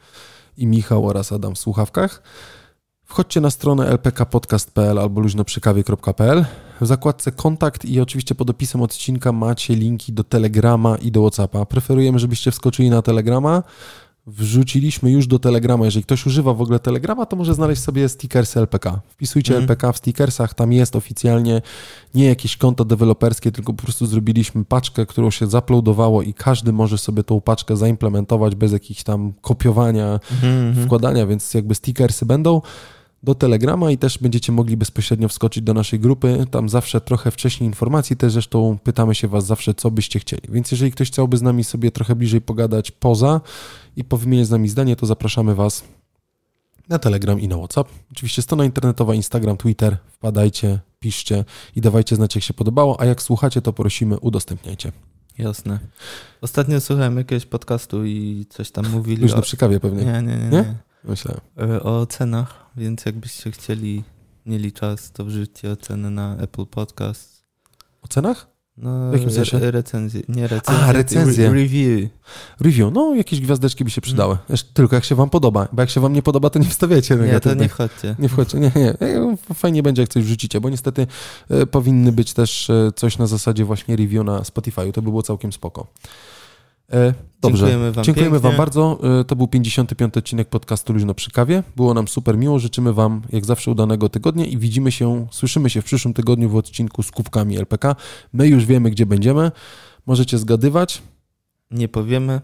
i Michał oraz Adam w słuchawkach. Wchodźcie na stronę lpkpodcast.pl albo luźnoprzykawie.pl. W zakładce kontakt i oczywiście pod opisem odcinka macie linki do Telegrama i do Whatsappa. Preferujemy, żebyście wskoczyli na Telegrama. Wrzuciliśmy już do Telegrama. Jeżeli ktoś używa w ogóle Telegrama, to może znaleźć sobie stickersy LPK. Wpisujcie mm. LPK w stickersach, tam jest oficjalnie nie jakieś konto deweloperskie, tylko po prostu zrobiliśmy paczkę, którą się zaploadowało i każdy może sobie tą paczkę zaimplementować bez jakichś tam kopiowania, mm -hmm. wkładania, więc jakby stickersy będą do Telegrama i też będziecie mogli bezpośrednio wskoczyć do naszej grupy. Tam zawsze trochę wcześniej informacji, też zresztą pytamy się Was zawsze, co byście chcieli. Więc jeżeli ktoś chciałby z nami sobie trochę bliżej pogadać poza i powymieniać z nami zdanie, to zapraszamy Was na Telegram i na WhatsApp. Oczywiście strona internetowa, Instagram, Twitter. Wpadajcie, piszcie i dawajcie znać, jak się podobało, a jak słuchacie, to prosimy, udostępniajcie. Jasne. Ostatnio słuchałem jakiegoś podcastu i coś tam mówili. Już na przykawie pewnie. Nie, nie, nie. nie? nie. Myślę. E, o ocenach, więc jakbyście chcieli, mieli czas, to wrzućcie ocenę na Apple Podcast. O cenach? No, jakim sensie? Re recenzje, nie recenzje. A, recenzje. Re review. Review, no jakieś gwiazdeczki by się mm. przydały. Hmm. Tylko jak się wam podoba, bo jak się wam nie podoba, to nie wstawiacie Nie, to nie wchodźcie. Nie wchodźcie, nie, nie. E, fajnie będzie, jak coś wrzucicie, bo niestety e, powinny być też coś na zasadzie właśnie review na Spotify. To by było całkiem spoko. E, dobrze. Dziękujemy Wam, Dziękujemy pięknie. wam bardzo. E, to był 55. odcinek podcastu Luźno przy kawie. Było nam super miło. Życzymy Wam jak zawsze udanego tygodnia i widzimy się, słyszymy się w przyszłym tygodniu w odcinku z kubkami LPK. My już wiemy, gdzie będziemy. Możecie zgadywać. Nie powiemy.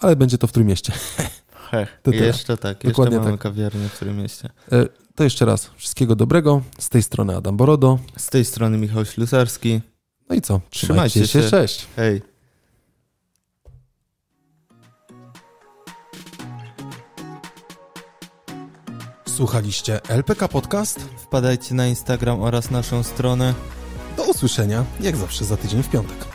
Ale będzie to w Trójmieście. Hech, to jeszcze tak. Dokładnie jeszcze mamy tak. kawiarnię w Trójmieście. E, to jeszcze raz wszystkiego dobrego. Z tej strony Adam Borodo. Z tej strony Michał Ślusarski. No i co? Trzymajcie, Trzymajcie się. się. Cześć. Hej. Słuchaliście LPK Podcast? Wpadajcie na Instagram oraz naszą stronę. Do usłyszenia, jak zawsze za tydzień w piątek.